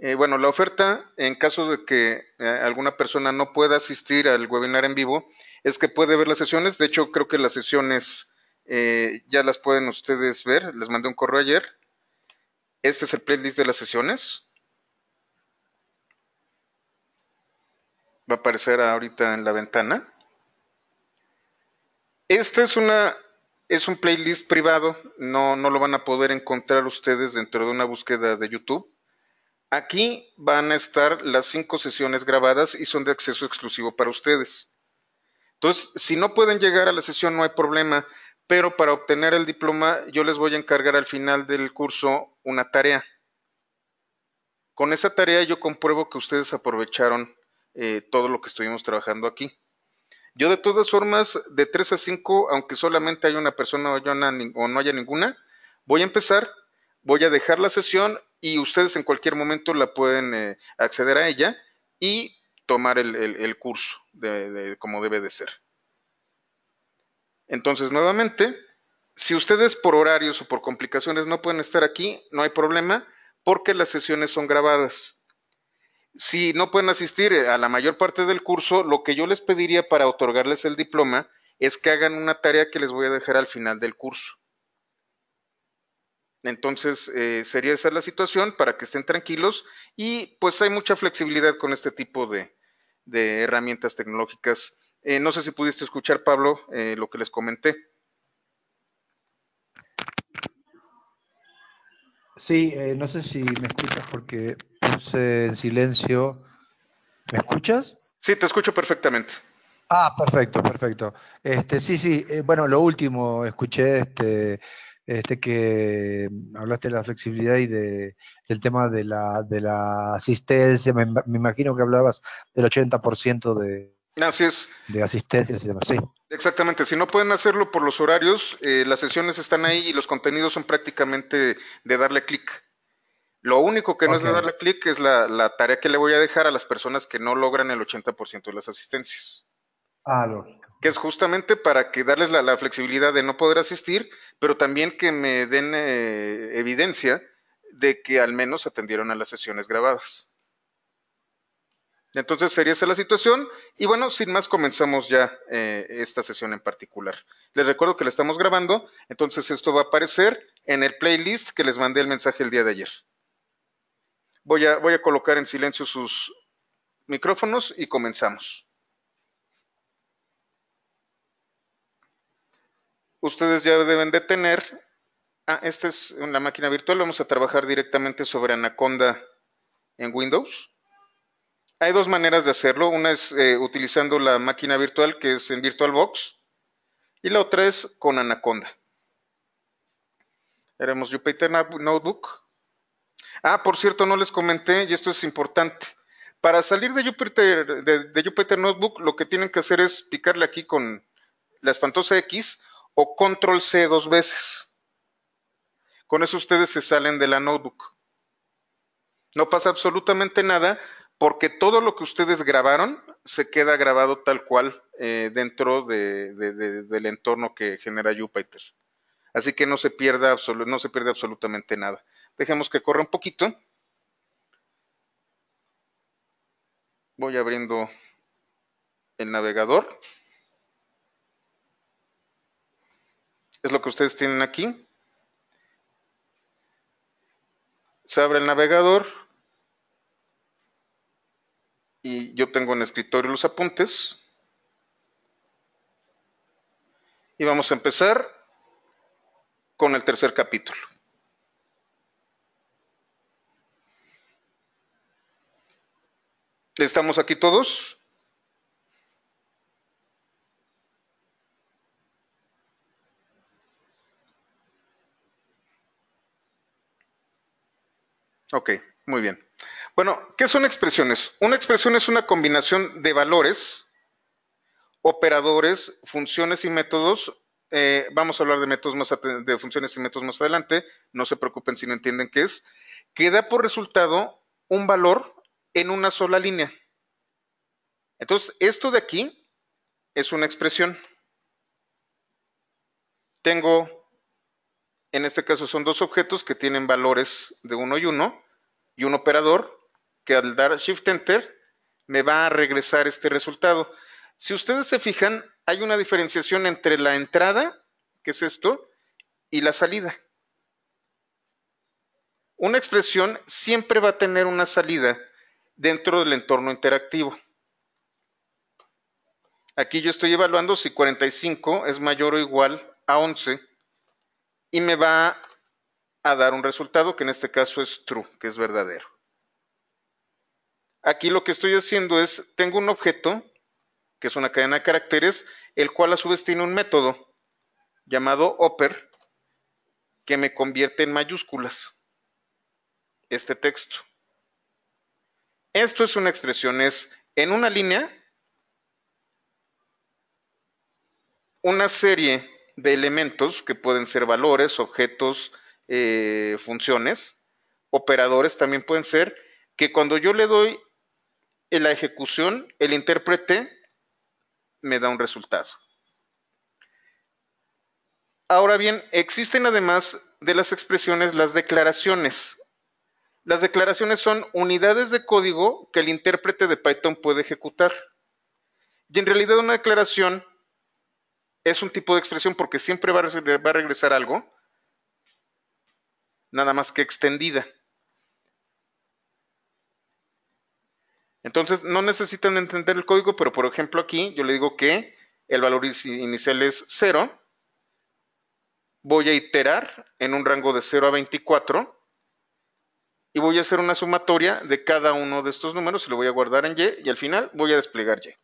Eh, bueno, la oferta, en caso de que eh, alguna persona no pueda asistir al webinar en vivo, es que puede ver las sesiones. De hecho, creo que las sesiones eh, ya las pueden ustedes ver. Les mandé un correo ayer. Este es el playlist de las sesiones. Va a aparecer ahorita en la ventana. Este es una es un playlist privado. no lo van a poder encontrar ustedes dentro de una búsqueda de YouTube Aquí van a estar las cinco sesiones grabadas y son de acceso exclusivo para ustedes. Entonces, si no pueden llegar a la sesión, no hay problema, pero para obtener el diploma yo les voy a encargar al final del curso una tarea. Con esa tarea yo compruebo que ustedes aprovecharon eh, todo lo que estuvimos trabajando aquí. Yo de todas formas, de 3 a 5, aunque solamente haya una persona o no haya ninguna, voy a empezar voy a dejar la sesión y ustedes en cualquier momento la pueden eh, acceder a ella y tomar el, curso como debe de ser. Entonces, nuevamente, si ustedes por horarios o por complicaciones no pueden estar aquí, no hay problema porque las sesiones son grabadas. Si no pueden asistir eh, a la mayor parte del curso, lo que yo les pediría para otorgarles el diploma es que hagan una tarea que les voy a dejar al final del curso. Entonces, eh, sería esa la situación para que estén tranquilos y pues hay mucha flexibilidad con este tipo de, herramientas tecnológicas. Eh, no sé si pudiste escuchar, Pablo, eh, lo que les comenté. Sí, no sé si me escuchas porque puse en silencio. ¿Me escuchas? Sí, te escucho perfectamente. Ah, perfecto, perfecto. Este, sí, sí, bueno, lo último escuché este, este que hablaste de la flexibilidad y del tema de la, de la asistencia, me, imagino que hablabas del 80% de, De asistencias y demás, Exactamente, si no pueden hacerlo por los horarios, eh, las sesiones están ahí y los contenidos son prácticamente de darle clic. Lo único que no es darle clic es la, la, tarea que le voy a dejar a las personas que no logran el 80% de las asistencias. Ah, lógico que es justamente para que darles la, flexibilidad de no poder asistir, pero también que me den eh, evidencia de que al menos atendieron a las sesiones grabadas. Entonces sería esa la situación y bueno, sin más comenzamos ya eh, esta sesión en particular. Les recuerdo que la estamos grabando, entonces esto va a aparecer en el playlist que les mandé el mensaje el día de ayer. voy a colocar en silencio sus micrófonos y comenzamos. ustedes ya deben de tener. Ah, esta es una máquina virtual. Vamos a trabajar directamente sobre Anaconda en Windows. Hay dos maneras de hacerlo. Una es eh, utilizando la máquina virtual que es en VirtualBox y la otra es con Anaconda. Haremos Jupyter Notebook. Ah, por cierto, no les comenté y esto es importante. Para salir de Jupyter, de Jupyter Notebook, lo que tienen que hacer es picarle aquí con la espantosa X o control C dos veces. Con eso ustedes se salen de la notebook. No pasa absolutamente nada porque todo lo que ustedes grabaron se queda grabado tal cual eh, dentro del entorno que genera Jupyter. Así que no se, no se pierde absolutamente nada. Dejemos que corra un poquito. Voy abriendo el navegador. Es lo que ustedes tienen aquí. Se abre el navegador y yo tengo en escritorio los apuntes. Y vamos a empezar con el tercer capítulo. ¿Estamos aquí todos? Ok, muy bien. Bueno, ¿qué son expresiones? Una expresión es una combinación de valores, operadores, funciones y métodos. Eh, vamos a hablar de métodos más de funciones y métodos más adelante. No se preocupen si no entienden qué es. Que da por resultado un valor en una sola línea. Entonces, esto de aquí es una expresión. Tengo en este caso son dos objetos que tienen valores de 1 y 1 y un operador que al dar Shift Enter me va a regresar este resultado. Si ustedes se fijan, hay una diferenciación entre la entrada, que es esto, y la salida. Una expresión siempre va a tener una salida dentro del entorno interactivo. Aquí yo estoy evaluando si 45 es mayor o igual a 11 y me va a dar un resultado que en este caso es true, que es verdadero. Aquí lo que estoy haciendo es, tengo un objeto, que es una cadena de caracteres, el cual a su vez tiene un método llamado upper, que me convierte en mayúsculas este texto. Esto es una expresión, es en una línea una serie de elementos que pueden ser valores, objetos, eh, funciones. Operadores también pueden ser que cuando yo le doy en la ejecución, el intérprete me da un resultado. Ahora bien, existen además de las expresiones las declaraciones. Las declaraciones son unidades de código que el intérprete de Python puede ejecutar. Y en realidad una declaración es un tipo de expresión porque siempre va a, regresar algo, nada más que extendida. Entonces, no necesitan entender el código, pero por ejemplo aquí yo le digo que el valor inicial es 0. Voy a iterar en un rango de 0 a 24 y voy a hacer una sumatoria de cada uno de estos números y lo voy a guardar en Y y al final voy a desplegar Y.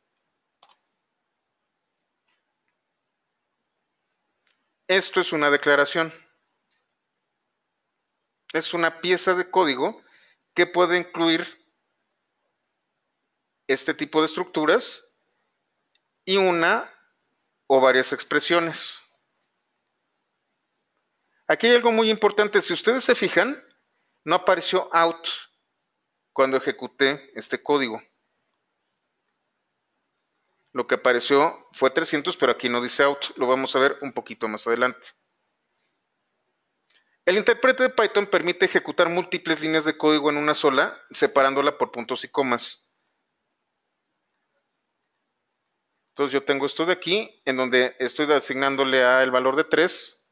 Esto es una declaración. Es una pieza de código que puede incluir este tipo de estructuras y una o varias expresiones. Aquí hay algo muy importante. Si ustedes se fijan, no apareció out cuando ejecuté este código. Lo que apareció fue 300, pero aquí no dice out. Lo vamos a ver un poquito más adelante. El intérprete de Python permite ejecutar múltiples líneas de código en una sola, separándola por puntos y comas. Entonces yo tengo esto de aquí, en donde estoy asignándole A el valor de 3.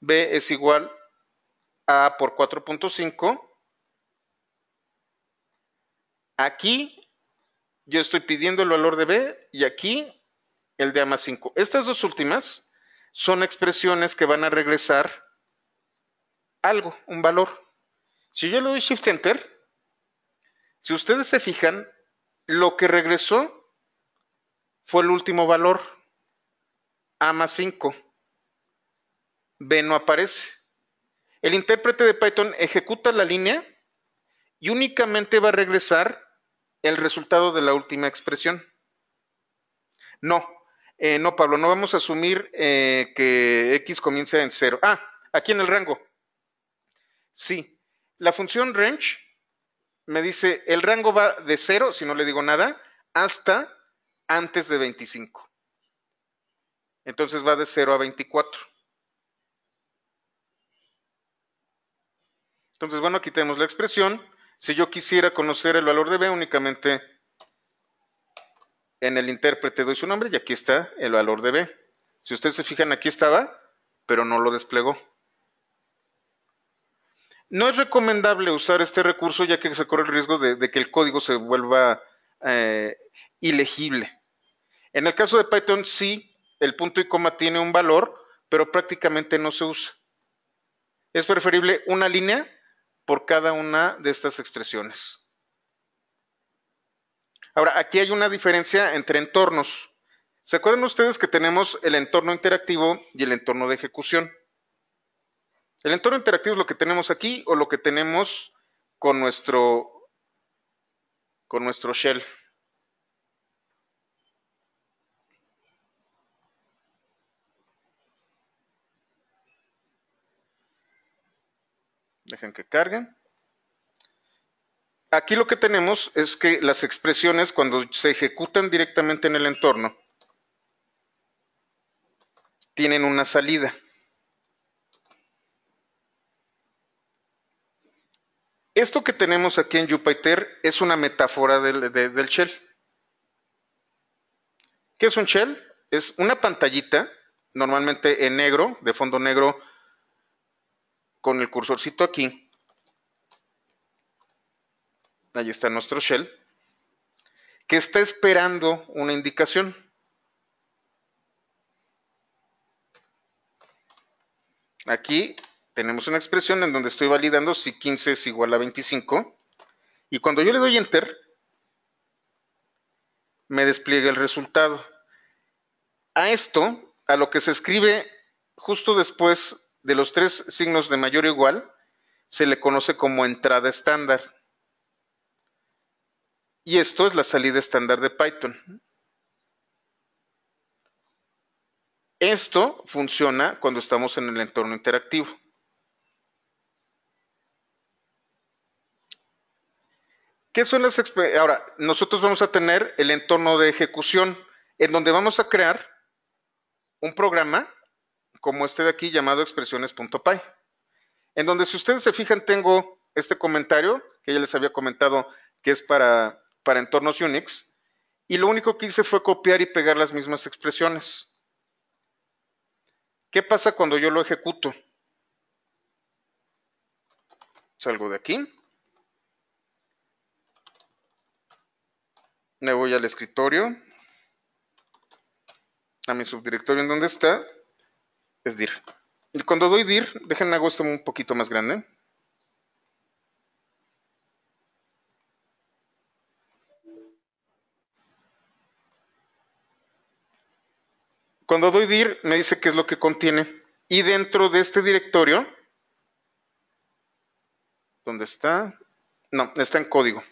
B es igual a por 4.5. Aquí yo estoy pidiendo el valor de B y aquí el de A más 5. Estas dos últimas son expresiones que van a regresar algo, un valor. Si yo le doy Shift Enter, si ustedes se fijan, lo que regresó fue el último valor, A más 5. B no aparece. El intérprete de Python ejecuta la línea y únicamente va a regresar el resultado de la última expresión. No, eh, no, Pablo, no vamos a asumir eh, que x comience en cero. Ah, aquí en el rango. Sí, la función range me dice, el rango va de 0, si no le digo nada, hasta antes de 25. Entonces va de 0 a 24. Entonces, bueno, aquí tenemos la expresión si yo quisiera conocer el valor de B, únicamente en el intérprete doy su nombre y aquí está el valor de B. Si ustedes se fijan, aquí estaba, pero no lo desplegó. No es recomendable usar este recurso ya que se corre el riesgo de, que el código se vuelva eh, ilegible. En el caso de Python sí, el punto y coma tiene un valor, pero prácticamente no se usa. Es preferible una línea por cada una de estas expresiones. Ahora, aquí hay una diferencia entre entornos. ¿Se acuerdan ustedes que tenemos el entorno interactivo y el entorno de ejecución? El entorno interactivo es lo que tenemos aquí o lo que tenemos con nuestro, con nuestro shell. Dejen que carguen. Aquí lo que tenemos es que las expresiones cuando se ejecutan directamente en el entorno tienen una salida. Esto que tenemos aquí en Jupyter es una metáfora del, del shell. ¿Qué es un shell? Es una pantallita, normalmente en negro, de fondo negro, con el cursorcito aquí, ahí está nuestro shell, que está esperando una indicación. Aquí tenemos una expresión en donde estoy validando si 15 es igual a 25. Y cuando yo le doy Enter, me despliega el resultado. A esto, a lo que se escribe justo después de los tres signos de mayor o igual, se le conoce como entrada estándar. Y esto es la salida estándar de Python. Esto funciona cuando estamos en el entorno interactivo. ¿Qué son las Ahora, nosotros vamos a tener el entorno de ejecución en donde vamos a crear un programa como este de aquí llamado expresiones.py, en donde si ustedes se fijan tengo este comentario que ya les había comentado que es para, para entornos Unix, y lo único que hice fue copiar y pegar las mismas expresiones. ¿Qué pasa cuando yo lo ejecuto? Salgo de aquí. Me voy al escritorio, a mi subdirectorio en donde está, es dir. Y cuando doy dir, dejen hago esto un poquito más grande. Cuando doy dir, me dice qué es lo que contiene. Y dentro de este directorio, ¿dónde está? No, está en código.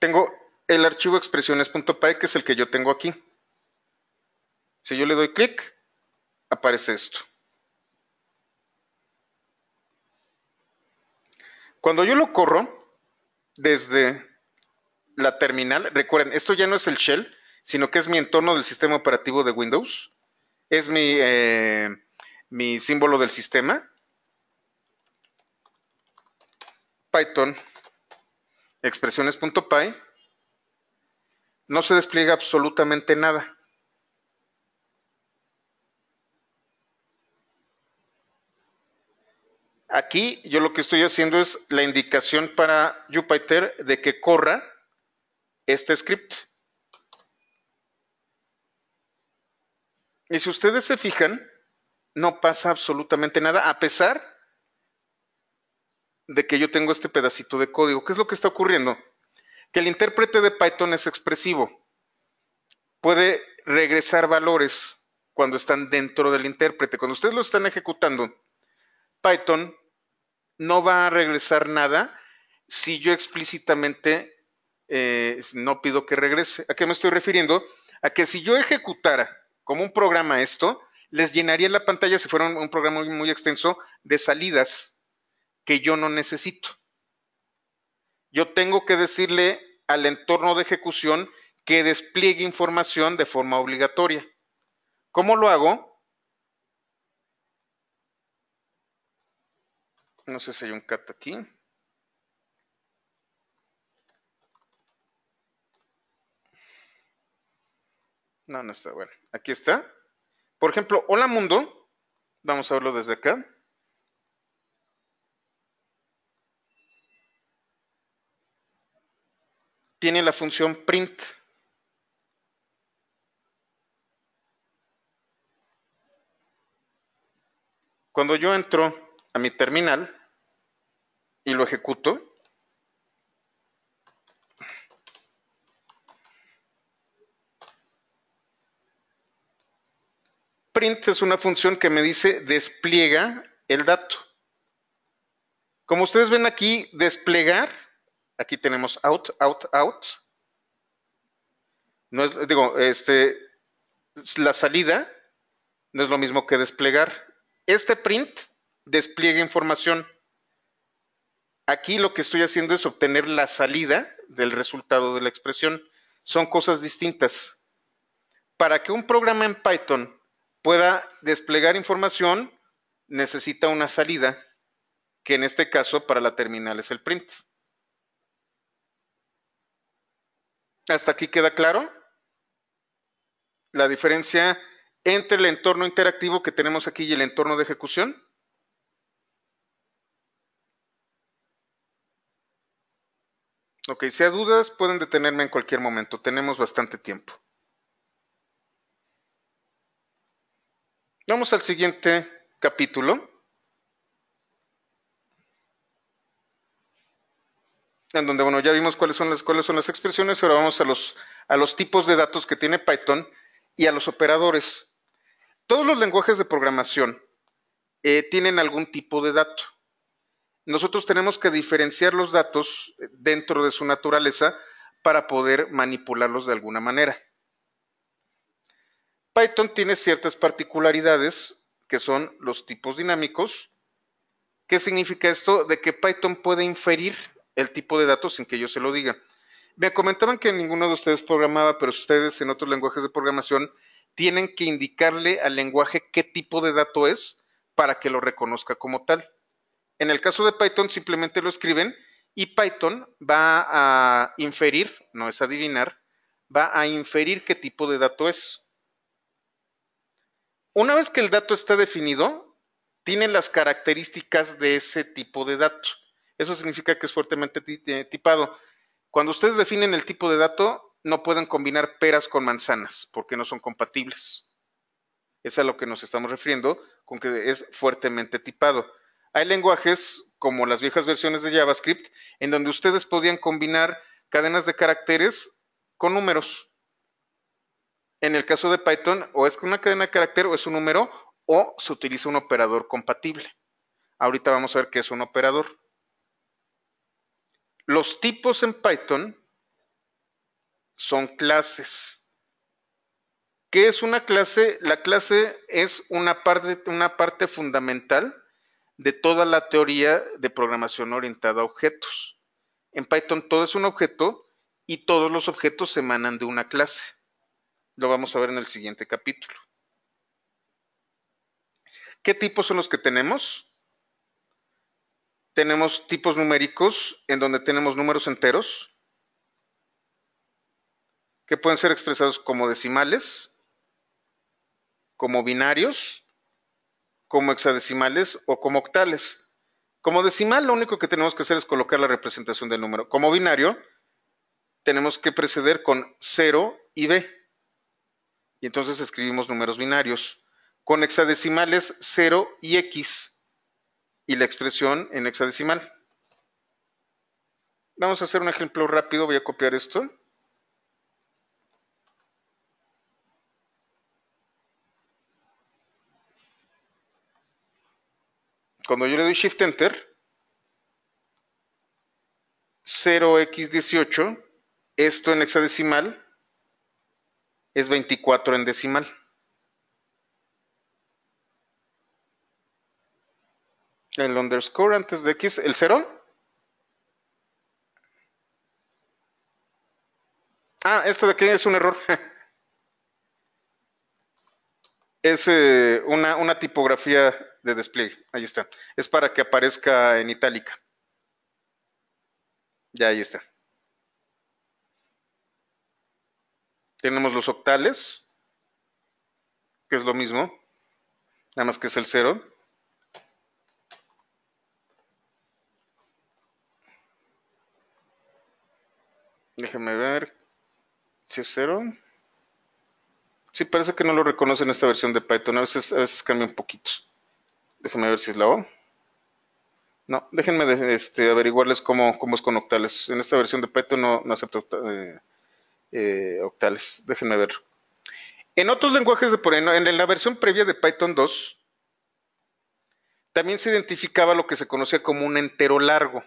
tengo el archivo expresiones.py, que es el que yo tengo aquí. Si yo le doy clic, aparece esto. Cuando yo lo corro desde la terminal, recuerden, esto ya no es el shell, sino que es mi entorno del sistema operativo de Windows. Es mi, eh, mi símbolo del sistema. Python expresiones.py, no se despliega absolutamente nada. Aquí yo lo que estoy haciendo es la indicación para Jupyter de que corra este script. Y si ustedes se fijan, no pasa absolutamente nada, a pesar de que yo tengo este pedacito de código. ¿Qué es lo que está ocurriendo? Que el intérprete de Python es expresivo. Puede regresar valores cuando están dentro del intérprete. Cuando ustedes lo están ejecutando, Python no va a regresar nada si yo explícitamente eh, no pido que regrese. ¿A qué me estoy refiriendo? A que si yo ejecutara como un programa esto, les llenaría la pantalla, si fuera un, programa muy extenso, de salidas que yo no necesito. Yo tengo que decirle al entorno de ejecución que despliegue información de forma obligatoria. ¿Cómo lo hago? No sé si hay un cat aquí. No, no está. Bueno, aquí está. Por ejemplo, hola mundo. Vamos a verlo desde acá. tiene la función print. Cuando yo entro a mi terminal y lo ejecuto, print es una función que me dice despliega el dato. Como ustedes ven aquí, desplegar Aquí tenemos out, out, out. digo, este, la salida no es lo mismo que desplegar. Este print despliega información. Aquí lo que estoy haciendo es obtener la salida del resultado de la expresión. Son cosas distintas. Para que un programa en Python pueda desplegar información, necesita una salida, que en este caso para la terminal es el print. ¿Hasta aquí queda claro? La diferencia entre el entorno interactivo que tenemos aquí y el entorno de ejecución. Ok, si hay dudas, pueden detenerme en cualquier momento. Tenemos bastante tiempo. Vamos al siguiente capítulo. en donde bueno, ya vimos cuáles son las, cuáles son las expresiones, ahora vamos a los, tipos de datos que tiene Python y a los operadores. Todos los lenguajes de programación eh, tienen algún tipo de dato. Nosotros tenemos que diferenciar los datos eh, dentro de su naturaleza para poder manipularlos de alguna manera. Python tiene ciertas particularidades que son los tipos dinámicos. ¿Qué significa esto? De que Python puede inferir el tipo de datos sin que yo se lo diga. Me comentaban que ninguno de ustedes programaba, pero ustedes en otros lenguajes de programación tienen que indicarle al lenguaje qué tipo de dato es para que lo reconozca como tal. En el caso de Python simplemente lo escriben y Python va a inferir, no es adivinar, va a inferir qué tipo de dato es. Una vez que el dato está definido, tiene las características de ese tipo de dato. Eso significa que es fuertemente tipado. Cuando ustedes definen el tipo de dato, no pueden combinar peras con manzanas porque no son compatibles. Es a lo que nos estamos refiriendo con que es fuertemente tipado. Hay lenguajes como las viejas versiones de JavaScript en donde ustedes podían combinar cadenas de caracteres con números. En el caso de Python, o es una cadena de carácter o es un número, o se utiliza un operador compatible. Ahorita vamos a ver qué es un operador. Los tipos en Python son clases. ¿Qué es una clase? La clase es una parte, fundamental de toda la teoría de programación orientada a objetos. En Python todo es un objeto y todos los objetos emanan de una clase. Lo vamos a ver en el siguiente capítulo. ¿Qué tipos son los que tenemos? tenemos tipos numéricos en donde tenemos números enteros que pueden ser expresados como decimales, como binarios, como hexadecimales o como octales. Como decimal lo único que tenemos que hacer es colocar la representación del número. Como binario tenemos que preceder con 0 y B. Y entonces escribimos números binarios. Con hexadecimales 0 y X y la expresión en hexadecimal. Vamos a hacer un ejemplo rápido, voy a copiar esto. Cuando yo le doy Shift Enter, 0x18, esto en hexadecimal es 24 en decimal. El underscore antes de X, el cero Ah, esto de aquí es un error. es eh, una, una tipografía de despliegue. Ahí está. Es para que aparezca en itálica. Ya ahí está. Tenemos los octales, que es lo mismo, nada más que es el cero. Déjenme ver. Si es cero. Sí, parece que no lo reconoce en esta versión de Python. A veces, cambia un poquito. Déjenme ver si es la O. No, déjenme este, averiguarles cómo, es con octales. En esta versión de Python no, no acepta eh, eh, octales. Déjenme ver. En otros lenguajes de por en, en la versión previa de Python 2, también se identificaba lo que se conocía como un entero largo.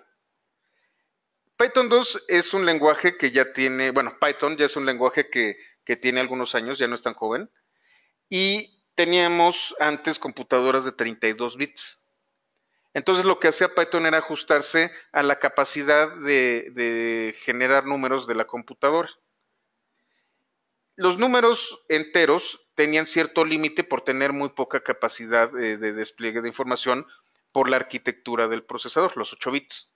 Python 2 es un lenguaje que ya tiene, bueno, Python ya es un lenguaje que, tiene algunos años, ya no es tan joven. Y teníamos antes computadoras de 32 bits. Entonces lo que hacía Python era ajustarse a la capacidad de, generar números de la computadora. Los números enteros tenían cierto límite por tener muy poca capacidad eh, de, despliegue de información por la arquitectura del procesador, los 8 bits.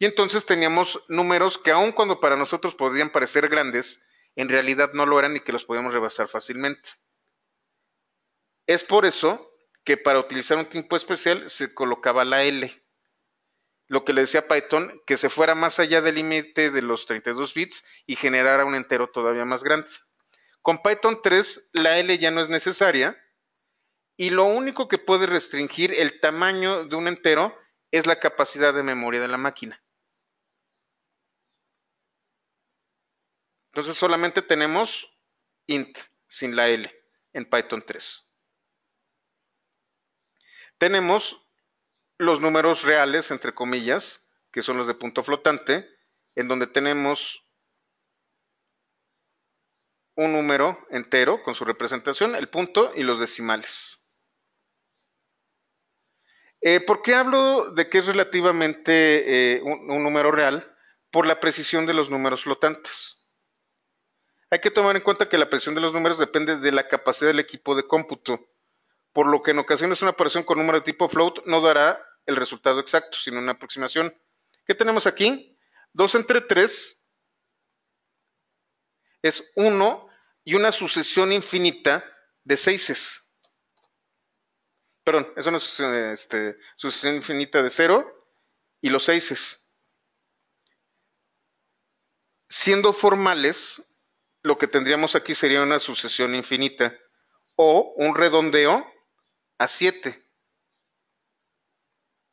Y entonces teníamos números que aun cuando para nosotros podrían parecer grandes, en realidad no lo eran y que los podíamos rebasar fácilmente. Es por eso que para utilizar un tiempo especial se colocaba la L. Lo que le decía Python, que se fuera más allá del límite de los 32 bits y generara un entero todavía más grande. Con Python 3, la L ya no es necesaria y lo único que puede restringir el tamaño de un entero es la capacidad de memoria de la máquina. Entonces solamente tenemos int sin la L en Python 3. Tenemos los números reales, entre comillas, que son los de punto flotante, en donde tenemos un número entero con su representación, el punto y los decimales. Eh, ¿Por qué hablo de que es relativamente eh, un número real? Por la precisión de los números flotantes. Hay que tomar en cuenta que la presión de los números depende de la capacidad del equipo de cómputo, por lo que en ocasiones una operación con número de tipo float no dará el resultado exacto, sino una aproximación. ¿Qué tenemos aquí? 2 entre 3 es 1 y una sucesión infinita de seises. Perdón, es una sucesión este, infinita de 0 y los seises. Siendo formales, lo que tendríamos aquí sería una sucesión infinita o un redondeo a 7.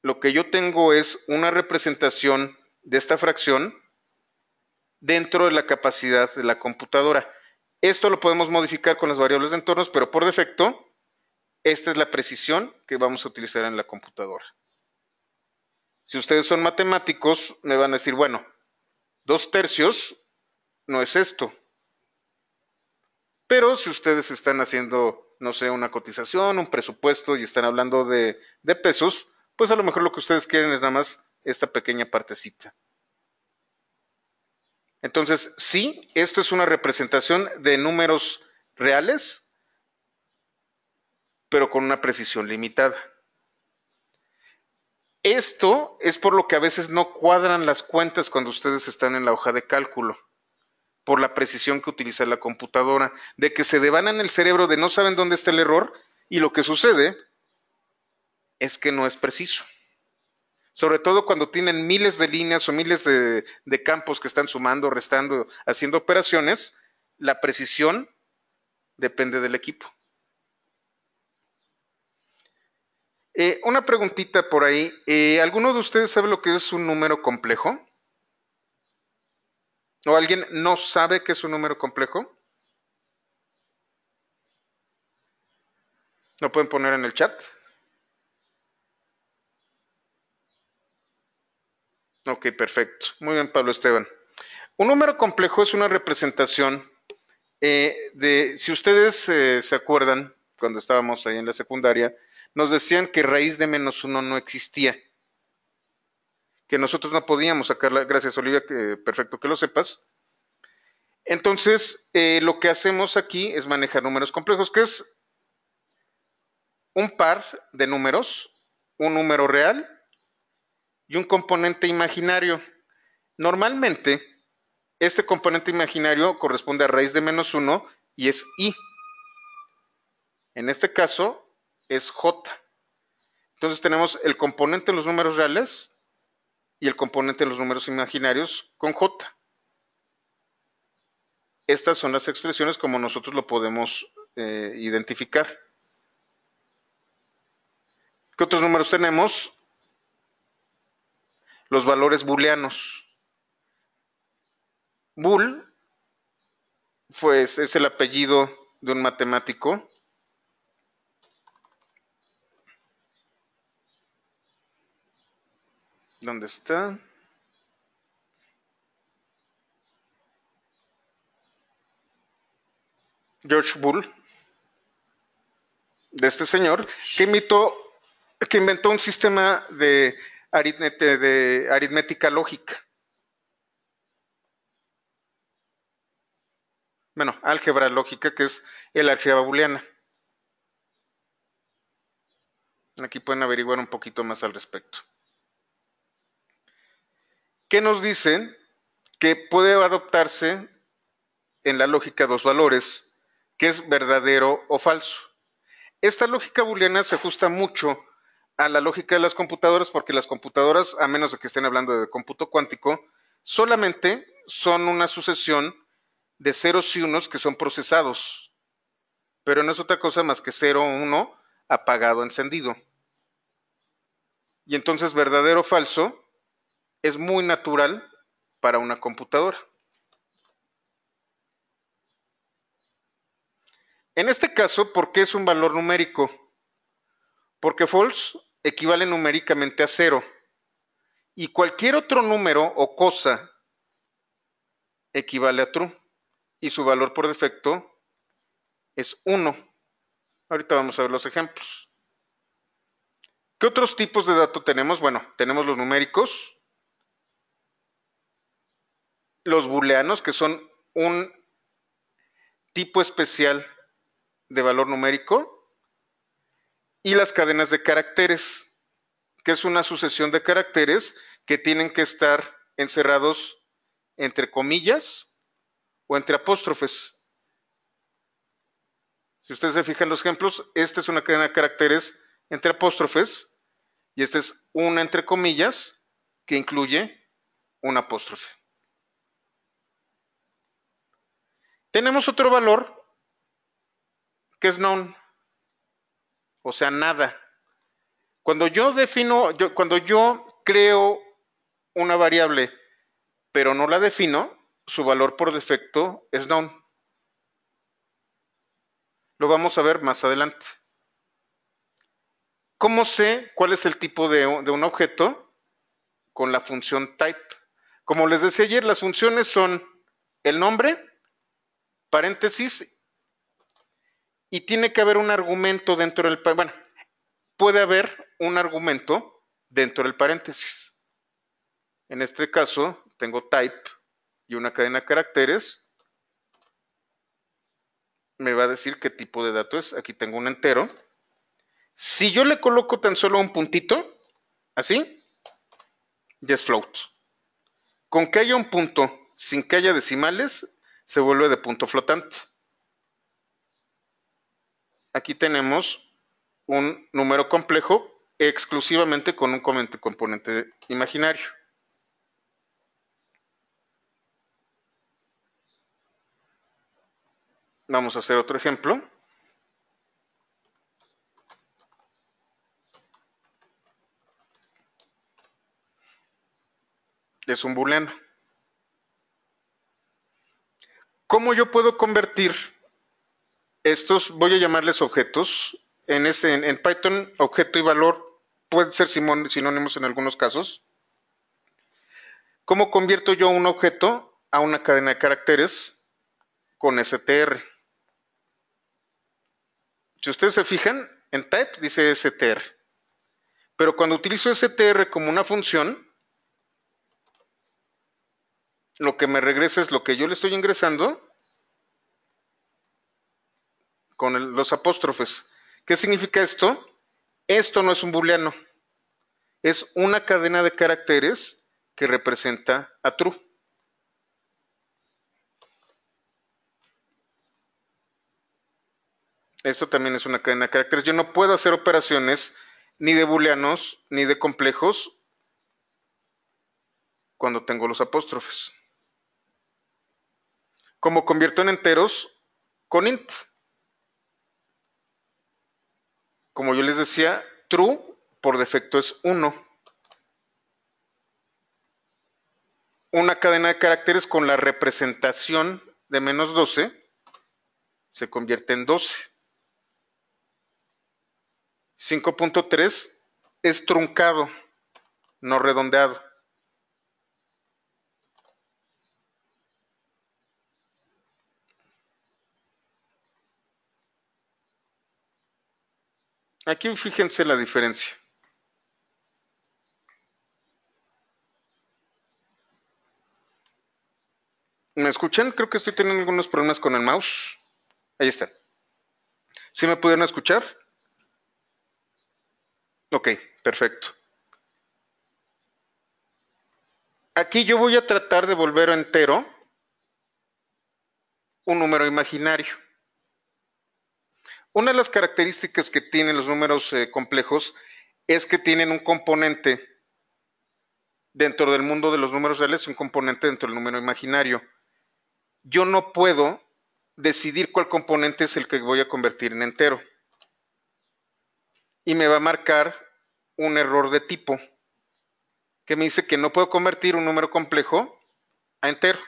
Lo que yo tengo es una representación de esta fracción dentro de la capacidad de la computadora. Esto lo podemos modificar con las variables de entornos, pero por defecto, esta es la precisión que vamos a utilizar en la computadora. Si ustedes son matemáticos, me van a decir, bueno, dos tercios no es esto, pero si ustedes están haciendo, no sé, una cotización, un presupuesto y están hablando de, pesos, pues a lo mejor lo que ustedes quieren es nada más esta pequeña partecita. Entonces, sí, esto es una representación de números reales, pero con una precisión limitada. Esto es por lo que a veces no cuadran las cuentas cuando ustedes están en la hoja de cálculo por la precisión que utiliza la computadora, de que se devanan el cerebro de no saben dónde está el error y lo que sucede es que no es preciso. Sobre todo cuando tienen miles de líneas o miles de, campos que están sumando, restando, haciendo operaciones, la precisión depende del equipo. Eh, una preguntita por ahí. Eh, ¿Alguno de ustedes sabe lo que es un número complejo? o alguien no sabe qué es un número complejo? ¿Lo pueden poner en el chat? Ok, perfecto. Muy bien, Pablo Esteban. Un número complejo es una representación eh, de, si ustedes eh, se acuerdan, cuando estábamos ahí en la secundaria, nos decían que raíz de menos uno no existía que nosotros no podíamos sacarla. Gracias, Olivia, que, perfecto que lo sepas. Entonces, eh, lo que hacemos aquí es manejar números complejos, que es un par de números, un número real y un componente imaginario. Normalmente, este componente imaginario corresponde a raíz de menos 1 y es i. En este caso, es j. Entonces tenemos el componente de los números reales y el componente de los números imaginarios con j. Estas son las expresiones como nosotros lo podemos eh, identificar. ¿Qué otros números tenemos? Los valores booleanos. Bool pues, es el apellido de un matemático ¿Dónde está? George Bull, de este señor, que, que inventó un sistema de, de aritmética lógica. Bueno, álgebra lógica, que es el álgebra booleana. Aquí pueden averiguar un poquito más al respecto. ¿Qué nos dicen que puede adoptarse en la lógica dos valores, que es verdadero o falso. Esta lógica booleana se ajusta mucho a la lógica de las computadoras porque las computadoras, a menos de que estén hablando de cómputo cuántico, solamente son una sucesión de ceros y unos que son procesados, pero no es otra cosa más que cero o uno apagado, encendido. Y entonces verdadero o falso es muy natural para una computadora. En este caso, ¿por qué es un valor numérico? Porque false equivale numéricamente a cero y cualquier otro número o cosa equivale a true y su valor por defecto es 1. Ahorita vamos a ver los ejemplos. ¿Qué otros tipos de datos tenemos? Bueno, tenemos los numéricos, los booleanos, que son un tipo especial de valor numérico, y las cadenas de caracteres, que es una sucesión de caracteres que tienen que estar encerrados entre comillas o entre apóstrofes. Si ustedes se fijan los ejemplos, esta es una cadena de caracteres entre apóstrofes y esta es una entre comillas que incluye un apóstrofe. Tenemos otro valor que es known, o sea, nada. Cuando yo defino, cuando yo creo una variable, pero no la defino, su valor por defecto es known. Lo vamos a ver más adelante. ¿Cómo sé cuál es el tipo de un objeto? Con la función type. Como les decía ayer, las funciones son el nombre, paréntesis, y tiene que haber un argumento dentro del... Bueno, puede haber un argumento dentro del paréntesis. En este caso, tengo type y una cadena de caracteres. Me va a decir qué tipo de dato es. Aquí tengo un entero. Si yo le coloco tan solo un puntito, así, ya es float. Con que haya un punto sin que haya decimales, se vuelve de punto flotante. Aquí tenemos un número complejo exclusivamente con un componente imaginario. Vamos a hacer otro ejemplo. Es un booleano. ¿Cómo yo puedo convertir estos, voy a llamarles objetos, en, este, en, Python objeto y valor pueden ser sinónimos en algunos casos? ¿Cómo convierto yo un objeto a una cadena de caracteres con str? Si ustedes se fijan, en type dice str. Pero cuando utilizo str como una función, lo que me regresa es lo que yo le estoy ingresando con los apóstrofes. ¿Qué significa esto? Esto no es un booleano. Es una cadena de caracteres que representa a true. Esto también es una cadena de caracteres. Yo no puedo hacer operaciones ni de booleanos ni de complejos cuando tengo los apóstrofes como convierto en enteros con int. Como yo les decía, true por defecto es 1. Una cadena de caracteres con la representación de menos 12 se convierte en 12. 5.3 es truncado, no redondeado. Aquí fíjense la diferencia. ¿Me escuchan? Creo que estoy teniendo algunos problemas con el mouse. Ahí está. ¿Sí me pudieron escuchar? Ok, perfecto. Aquí yo voy a tratar de volver entero un número imaginario. Una de las características que tienen los números eh, complejos es que tienen un componente dentro del mundo de los números reales, un componente dentro del número imaginario. Yo no puedo decidir cuál componente es el que voy a convertir en entero. Y me va a marcar un error de tipo que me dice que no puedo convertir un número complejo a entero.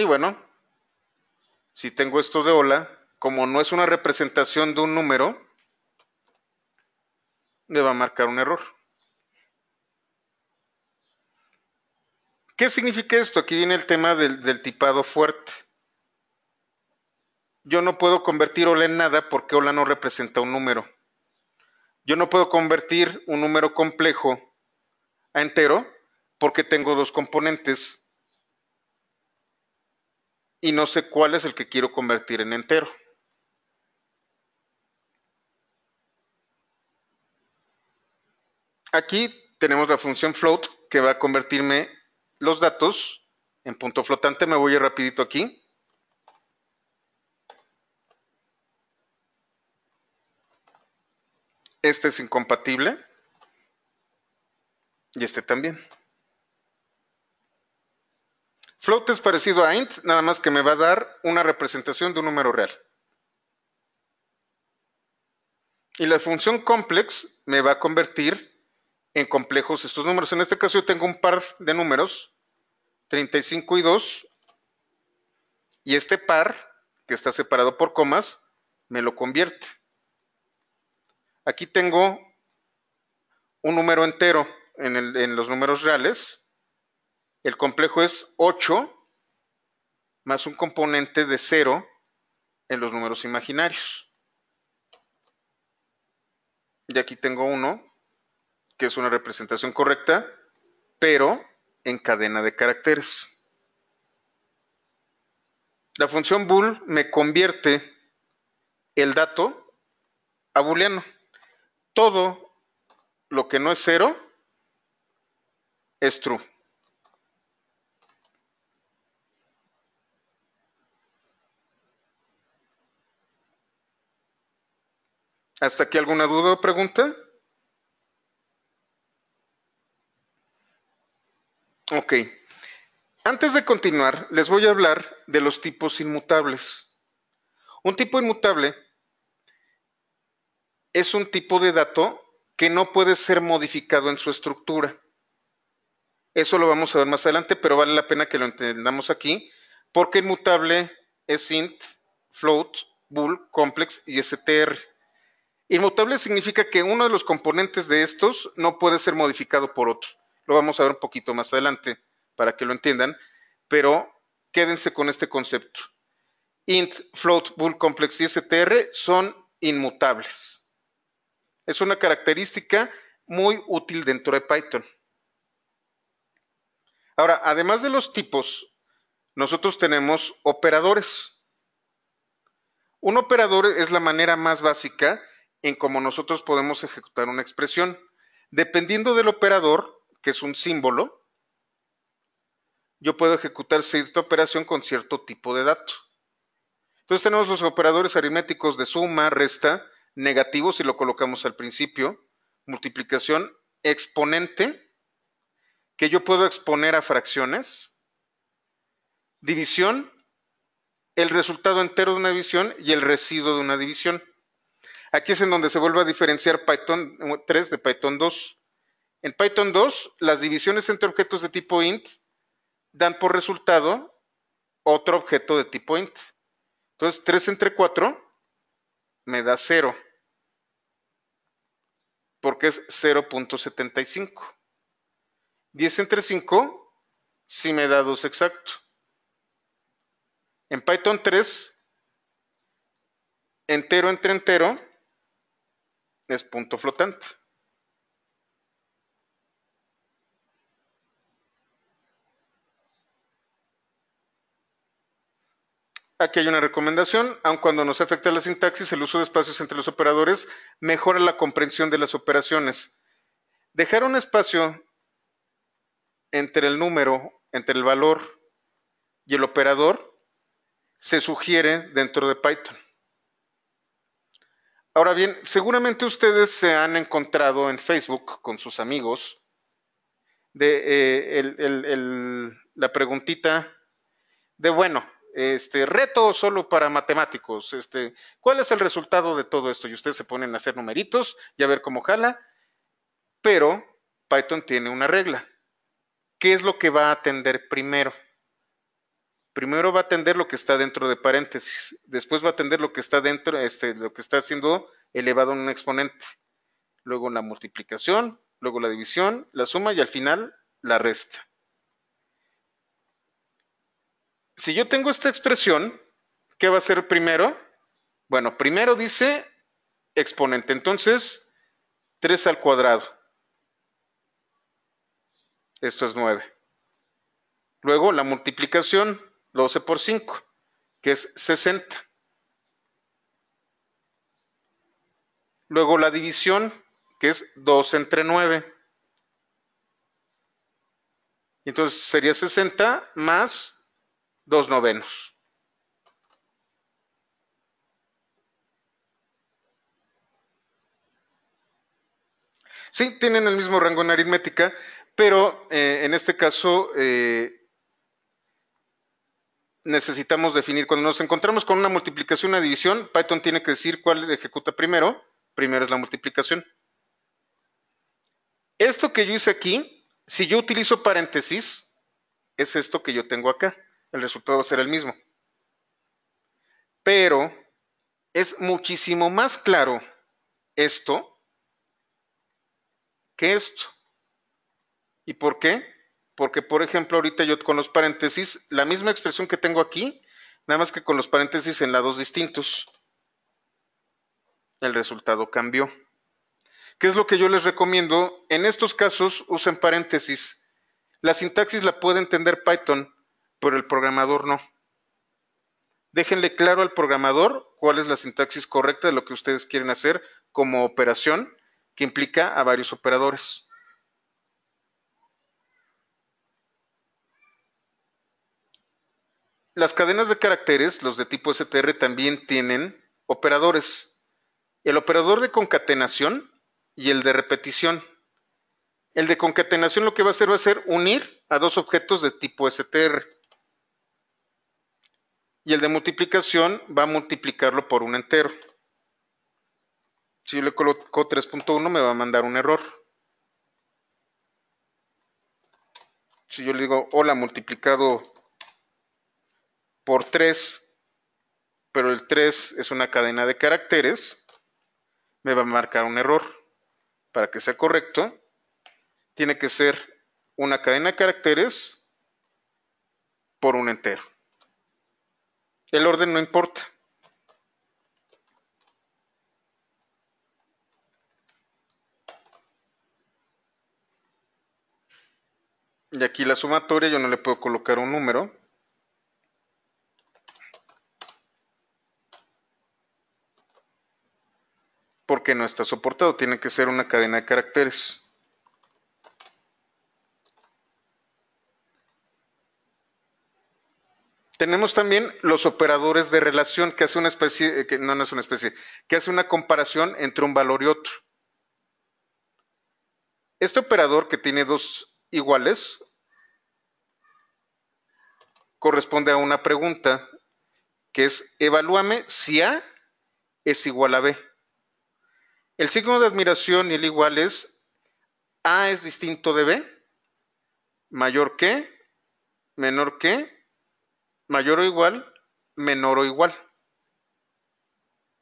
Y bueno, si tengo esto de ola, como no es una representación de un número, me va a marcar un error. ¿Qué significa esto? Aquí viene el tema del, tipado fuerte. Yo no puedo convertir ola en nada porque ola no representa un número. Yo no puedo convertir un número complejo a entero porque tengo dos componentes y no sé cuál es el que quiero convertir en entero. Aquí tenemos la función float que va a convertirme los datos en punto flotante. Me voy a rapidito aquí. Este es incompatible. Y este también. Float es parecido a int, nada más que me va a dar una representación de un número real. Y la función complex me va a convertir en complejos estos números. En este caso yo tengo un par de números, 35 y 2, y este par, que está separado por comas, me lo convierte. Aquí tengo un número entero en, en los números reales, el complejo es 8 más un componente de 0 en los números imaginarios. Y aquí tengo uno, que es una representación correcta, pero en cadena de caracteres. La función bool me convierte el dato a booleano. Todo lo que no es cero es true. ¿Hasta aquí alguna duda o pregunta? Ok. Antes de continuar, les voy a hablar de los tipos inmutables. Un tipo inmutable es un tipo de dato que no puede ser modificado en su estructura. Eso lo vamos a ver más adelante, pero vale la pena que lo entendamos aquí, porque inmutable es int, float, bool, complex y str. Inmutable significa que uno de los componentes de estos no puede ser modificado por otro. Lo vamos a ver un poquito más adelante para que lo entiendan, pero quédense con este concepto. Int, float, bool, complex y str son inmutables. Es una característica muy útil dentro de Python. Ahora, además de los tipos, nosotros tenemos operadores. Un operador es la manera más básica en cómo nosotros podemos ejecutar una expresión. Dependiendo del operador, que es un símbolo, yo puedo ejecutar cierta operación con cierto tipo de dato. Entonces tenemos los operadores aritméticos de suma, resta, negativo si lo colocamos al principio, multiplicación, exponente, que yo puedo exponer a fracciones, división, el resultado entero de una división y el residuo de una división. Aquí es en donde se vuelve a diferenciar Python 3 eh, de Python 2. En Python 2, las divisiones entre objetos de tipo int dan por resultado otro objeto de tipo int. Entonces, 3 entre 4 me da 0, porque es 0.75. 10 entre 5 sí me da 2 exacto. En Python 3, entero entre entero es punto flotante. Aquí hay una recomendación, aun cuando no se afecta la sintaxis, el uso de espacios entre los operadores mejora la comprensión de las operaciones. Dejar un espacio entre el número, entre el valor y el operador se sugiere dentro de Python. Ahora bien, seguramente ustedes se han encontrado en Facebook con sus amigos de eh, la preguntita de bueno, este reto solo para matemáticos, este, ¿cuál es el resultado de todo esto? Y ustedes se ponen a hacer numeritos y a ver cómo jala, pero Python tiene una regla. ¿Qué es lo que va a atender primero? primero va a atender lo que está dentro de paréntesis, después va a atender lo que está dentro, este, lo que está siendo elevado en un exponente, luego la multiplicación, luego la división, la suma y al final la resta. Si yo tengo esta expresión, ¿qué va a ser primero? Bueno, primero dice exponente, entonces 3 al cuadrado. Esto es 9. Luego la multiplicación, 12 por 5, que es 60. Luego la división, que es 2 entre 9. Entonces sería 60 más 2 novenos. Sí, tienen el mismo rango en aritmética, pero eh, en este caso eh, necesitamos definir. Cuando nos encontramos con una multiplicación, una división, Python tiene que decir cuál ejecuta primero. Primero es la multiplicación. Esto que yo hice aquí, si yo utilizo paréntesis, es esto que yo tengo acá. El resultado va a ser el mismo. Pero es muchísimo más claro esto que esto. ¿Y por qué? Porque, por ejemplo, ahorita yo con los paréntesis, la misma expresión que tengo aquí, nada más que con los paréntesis en lados distintos, el resultado cambió. ¿Qué es lo que yo les recomiendo? En estos casos usen paréntesis. La sintaxis la puede entender Python, pero el programador no. Déjenle claro al programador cuál es la sintaxis correcta de lo que ustedes quieren hacer como operación que implica a varios operadores. Las cadenas de caracteres, los de tipo str, también tienen operadores. El operador de concatenación y el de repetición. El de concatenación lo que va a hacer va a ser unir a dos objetos de tipo str. Y el de multiplicación va a multiplicarlo por un entero. Si yo le coloco 3.1 me va a mandar un error. Si yo le digo hola multiplicado por 3, pero el 3 es una cadena de caracteres, me va a marcar un error. Para que sea correcto, tiene que ser una cadena de caracteres por un entero. El orden no importa. Y aquí la sumatoria yo no le puedo colocar un número, porque no está soportado, tiene que ser una cadena de caracteres. Tenemos también los operadores de relación que hace una especie, eh, que no, no es una especie, que hace una comparación entre un valor y otro. Este operador que tiene dos iguales corresponde a una pregunta que es evalúame si A es igual a B. El signo de admiración y el igual es A es distinto de B, mayor que, menor que, mayor o igual, menor o igual.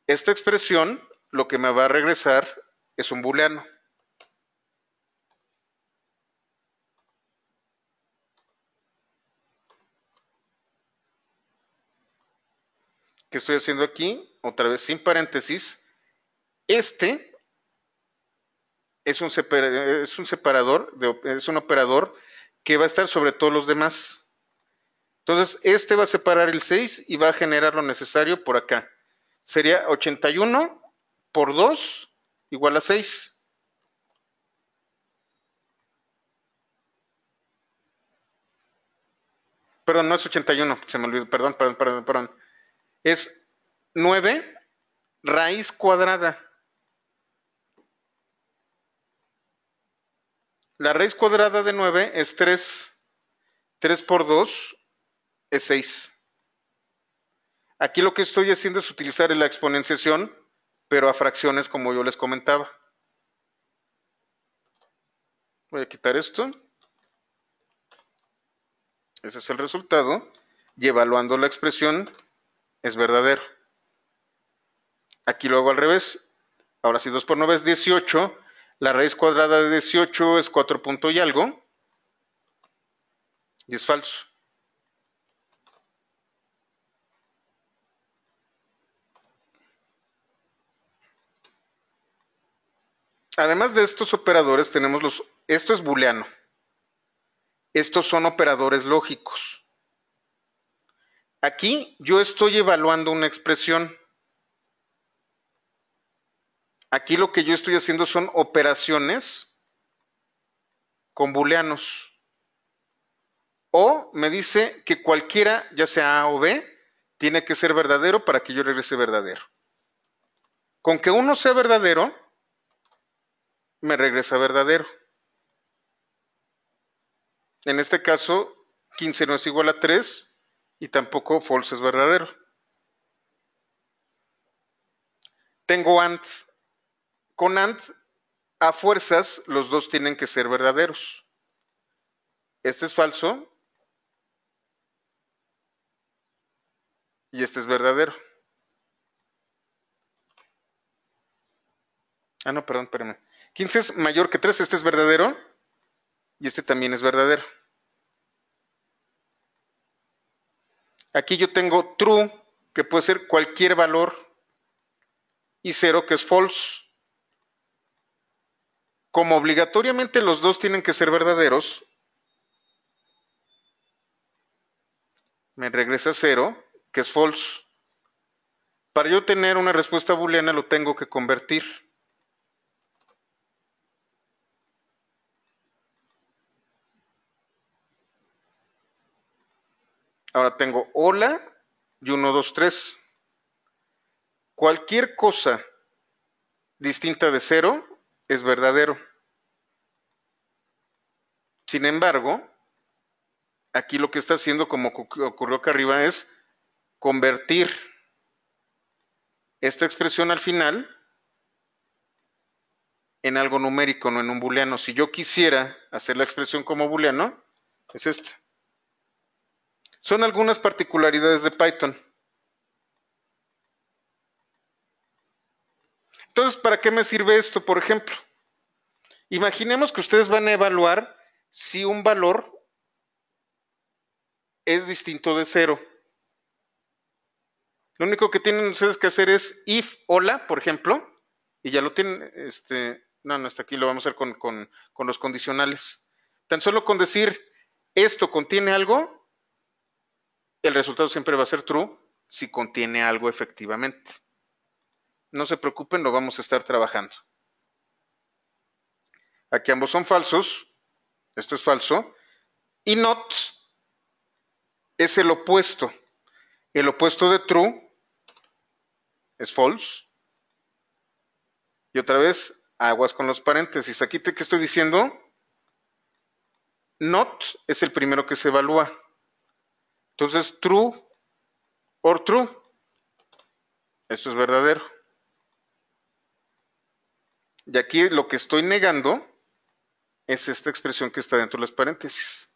Esta expresión lo que me va a regresar es un booleano. ¿Qué estoy haciendo aquí? Otra vez sin paréntesis. Este es un, separador, es un operador que va a estar sobre todos los demás. Entonces, este va a separar el 6 y va a generar lo necesario por acá. Sería 81 por 2 igual a 6. Perdón, no es 81, se me olvidó, perdón, perdón, perdón, perdón. Es 9 raíz cuadrada La raíz cuadrada de 9 es 3. 3 por 2 es 6. Aquí lo que estoy haciendo es utilizar la exponenciación, pero a fracciones como yo les comentaba. Voy a quitar esto. Ese es el resultado. Y evaluando la expresión es verdadero. Aquí lo hago al revés. Ahora si 2 por 9 es 18 la raíz cuadrada de 18 es 4 punto y algo. Y es falso. Además de estos operadores tenemos los... Esto es booleano. Estos son operadores lógicos. Aquí yo estoy evaluando una expresión. Aquí lo que yo estoy haciendo son operaciones con booleanos. O me dice que cualquiera, ya sea A o B, tiene que ser verdadero para que yo regrese verdadero. Con que uno sea verdadero, me regresa verdadero. En este caso, 15 no es igual a 3 y tampoco false es verdadero. Tengo AND. Con AND, a fuerzas, los dos tienen que ser verdaderos. Este es falso y este es verdadero. Ah, no, perdón, espérame. 15 es mayor que 3, este es verdadero y este también es verdadero. Aquí yo tengo true, que puede ser cualquier valor, y cero que es false como obligatoriamente los dos tienen que ser verdaderos, me regresa cero, que es false. Para yo tener una respuesta booleana lo tengo que convertir. Ahora tengo hola y 1, 2, 3. Cualquier cosa distinta de cero es verdadero. Sin embargo, aquí lo que está haciendo, como ocurrió acá arriba, es convertir esta expresión al final en algo numérico, no en un booleano. Si yo quisiera hacer la expresión como booleano, es esta. Son algunas particularidades de Python. Entonces, ¿para qué me sirve esto, por ejemplo? Imaginemos que ustedes van a evaluar si un valor es distinto de cero. Lo único que tienen ustedes que hacer es if hola, por ejemplo, y ya lo tienen, este, no, no, está aquí lo vamos a hacer con, con los condicionales. Tan solo con decir esto contiene algo, el resultado siempre va a ser true si contiene algo efectivamente. No se preocupen, lo vamos a estar trabajando. Aquí ambos son falsos, esto es falso. Y not es el opuesto. El opuesto de true es false. Y otra vez, aguas con los paréntesis. Aquí te, ¿qué estoy diciendo? Not es el primero que se evalúa. Entonces, true or true. Esto es verdadero. Y aquí lo que estoy negando es esta expresión que está dentro de las paréntesis.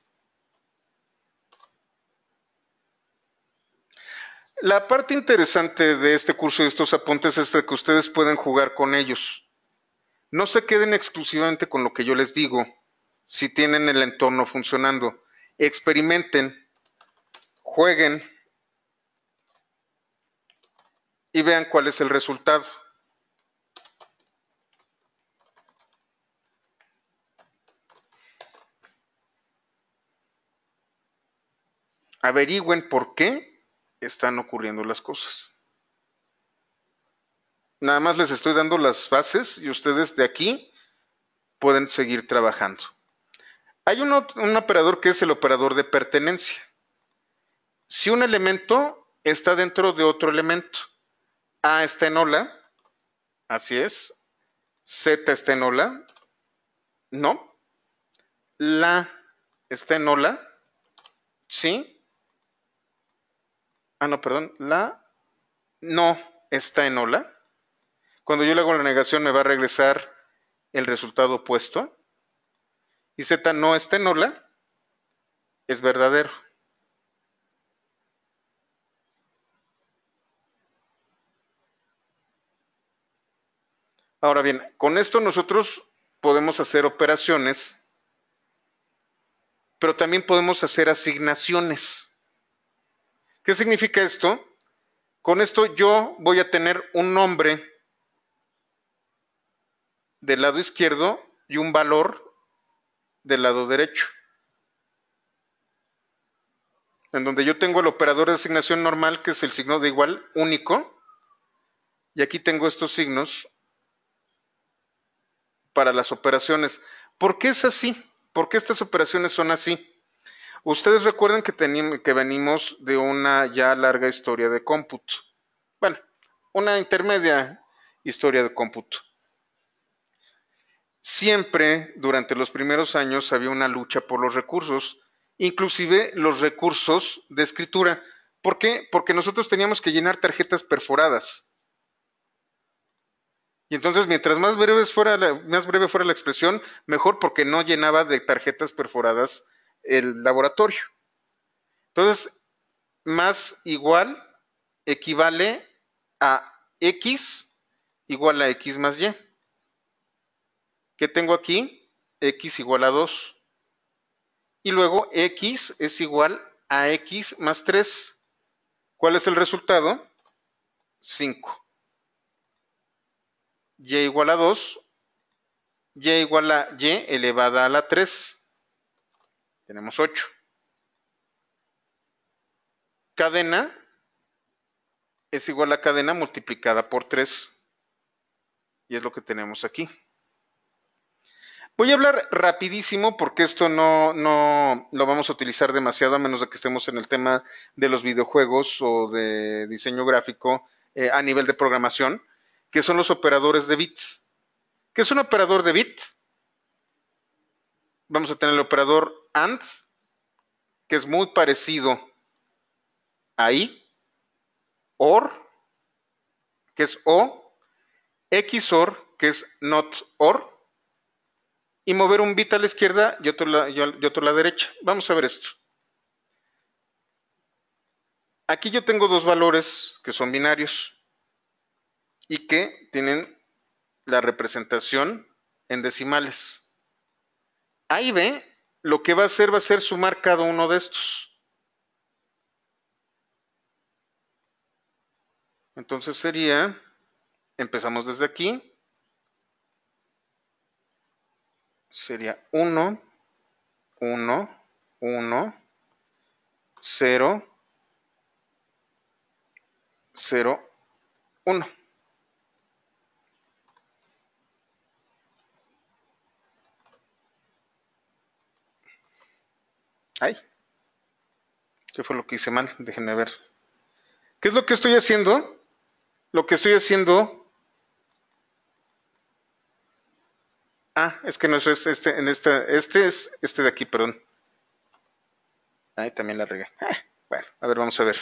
La parte interesante de este curso y estos apuntes es que ustedes pueden jugar con ellos. No se queden exclusivamente con lo que yo les digo si tienen el entorno funcionando. Experimenten, jueguen y vean cuál es el resultado. averigüen por qué están ocurriendo las cosas. Nada más les estoy dando las bases y ustedes de aquí pueden seguir trabajando. Hay un, operador que es el operador de pertenencia. Si un elemento está dentro de otro elemento, A está en ola, así es, Z está en ola, no, la está en ola, ¿sí? Ah, no, perdón. La no está en ola. Cuando yo le hago la negación, me va a regresar el resultado opuesto. Y Z no está en ola. Es verdadero. Ahora bien, con esto nosotros podemos hacer operaciones, pero también podemos hacer asignaciones. ¿Qué significa esto? Con esto yo voy a tener un nombre del lado izquierdo y un valor del lado derecho. En donde yo tengo el operador de asignación normal, que es el signo de igual único, y aquí tengo estos signos para las operaciones. ¿Por qué es así? ¿Por qué estas operaciones son así? Ustedes recuerdan que, venimos de una ya larga historia de cómputo. Bueno, una intermedia historia de cómputo. Siempre durante los primeros años había una lucha por los recursos, inclusive los recursos de escritura. ¿Por qué? Porque nosotros teníamos que llenar tarjetas perforadas. Y entonces, mientras más, más breve fuera la expresión, mejor porque no llenaba de tarjetas perforadas el laboratorio. Entonces, más igual equivale a x igual a x más y. ¿Qué tengo aquí? x igual a 2. Y luego x es igual a x más 3. ¿Cuál es el resultado? 5. y igual a 2, y igual a y elevada a la 3 tenemos 8. Cadena es igual a cadena multiplicada por 3. Y es lo que tenemos aquí. Voy a hablar rapidísimo porque esto no, lo vamos a utilizar demasiado a menos de que estemos en el tema de los videojuegos o de diseño gráfico eh, a nivel de programación, que son los operadores de bits. ¿Qué es un operador de bits? vamos a tener el operador AND, que es muy parecido a I, OR, que es O, XOR, que es NOT OR, y mover un bit a la izquierda y otro, y otro a la derecha. Vamos a ver esto. Aquí yo tengo dos valores que son binarios y que tienen la representación en decimales. A y B lo que va a hacer va a ser sumar cada uno de estos. Entonces sería, empezamos desde aquí, sería 1, 1, 1, 0, 0, 1. Ay, ¿qué fue lo que hice mal? Déjenme ver. ¿Qué es lo que estoy haciendo? Lo que estoy haciendo. Ah, es que no es este, este, en esta, este es este de aquí, perdón. Ahí también la regué. Ah, bueno, a ver, vamos a ver.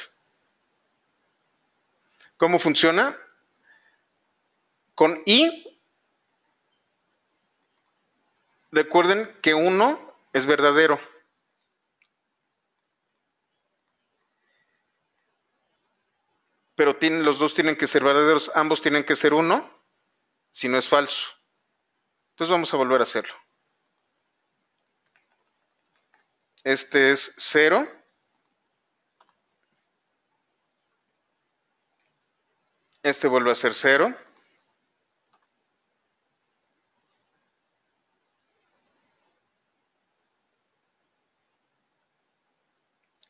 ¿Cómo funciona? Con I, recuerden que uno es verdadero. pero los dos tienen que ser verdaderos, ambos tienen que ser uno, si no es falso. Entonces vamos a volver a hacerlo. Este es cero. Este vuelve a ser cero.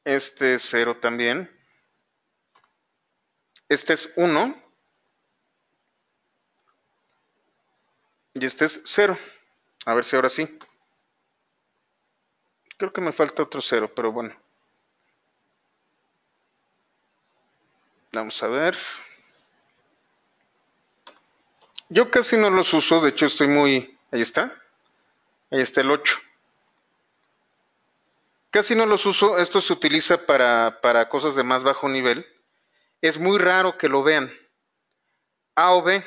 Este es 0 también. Este es 1 y este es 0. A ver si ahora sí. Creo que me falta otro 0, pero bueno. Vamos a ver. Yo casi no los uso, de hecho estoy muy... Ahí está. Ahí está el 8. Casi no los uso, esto se utiliza para, para cosas de más bajo nivel es muy raro que lo vean. A o B.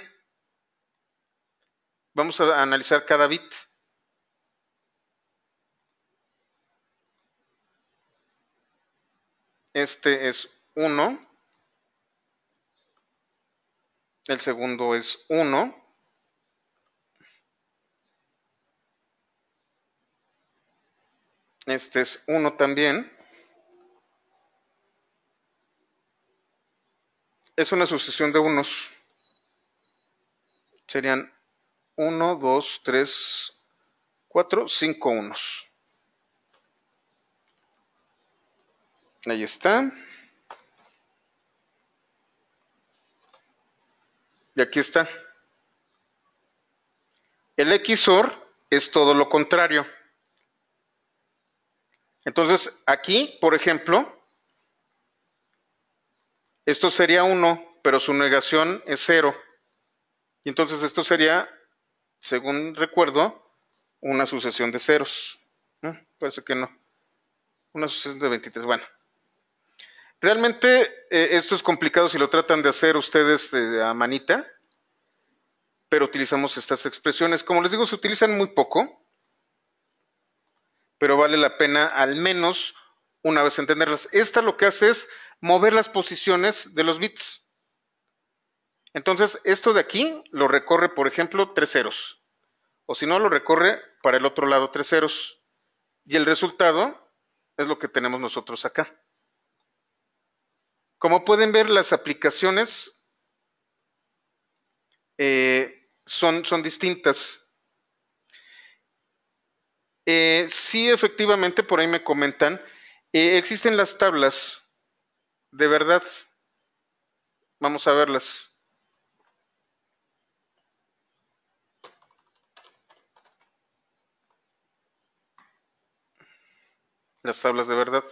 Vamos a analizar cada bit. Este es 1. El segundo es 1. Este es 1 también. es una sucesión de unos. Serían 1, 2, 3, 4, 5 unos. Ahí está. Y aquí está. El XOR es todo lo contrario. Entonces, aquí, por ejemplo, esto sería 1, pero su negación es 0. Y entonces esto sería, según recuerdo, una sucesión de ceros. Parece que no. Una sucesión de 23. Bueno. Realmente eh, esto es complicado si lo tratan de hacer ustedes eh, a manita, pero utilizamos estas expresiones. Como les digo, se utilizan muy poco, pero vale la pena al menos una vez entenderlas. Esta lo que hace es mover las posiciones de los bits. Entonces, esto de aquí lo recorre, por ejemplo, tres ceros. O si no, lo recorre para el otro lado tres ceros. Y el resultado es lo que tenemos nosotros acá. Como pueden ver, las aplicaciones eh, son, distintas. Eh, sí, efectivamente, por ahí me comentan existen las tablas, de verdad. Vamos a verlas. Las tablas de verdad.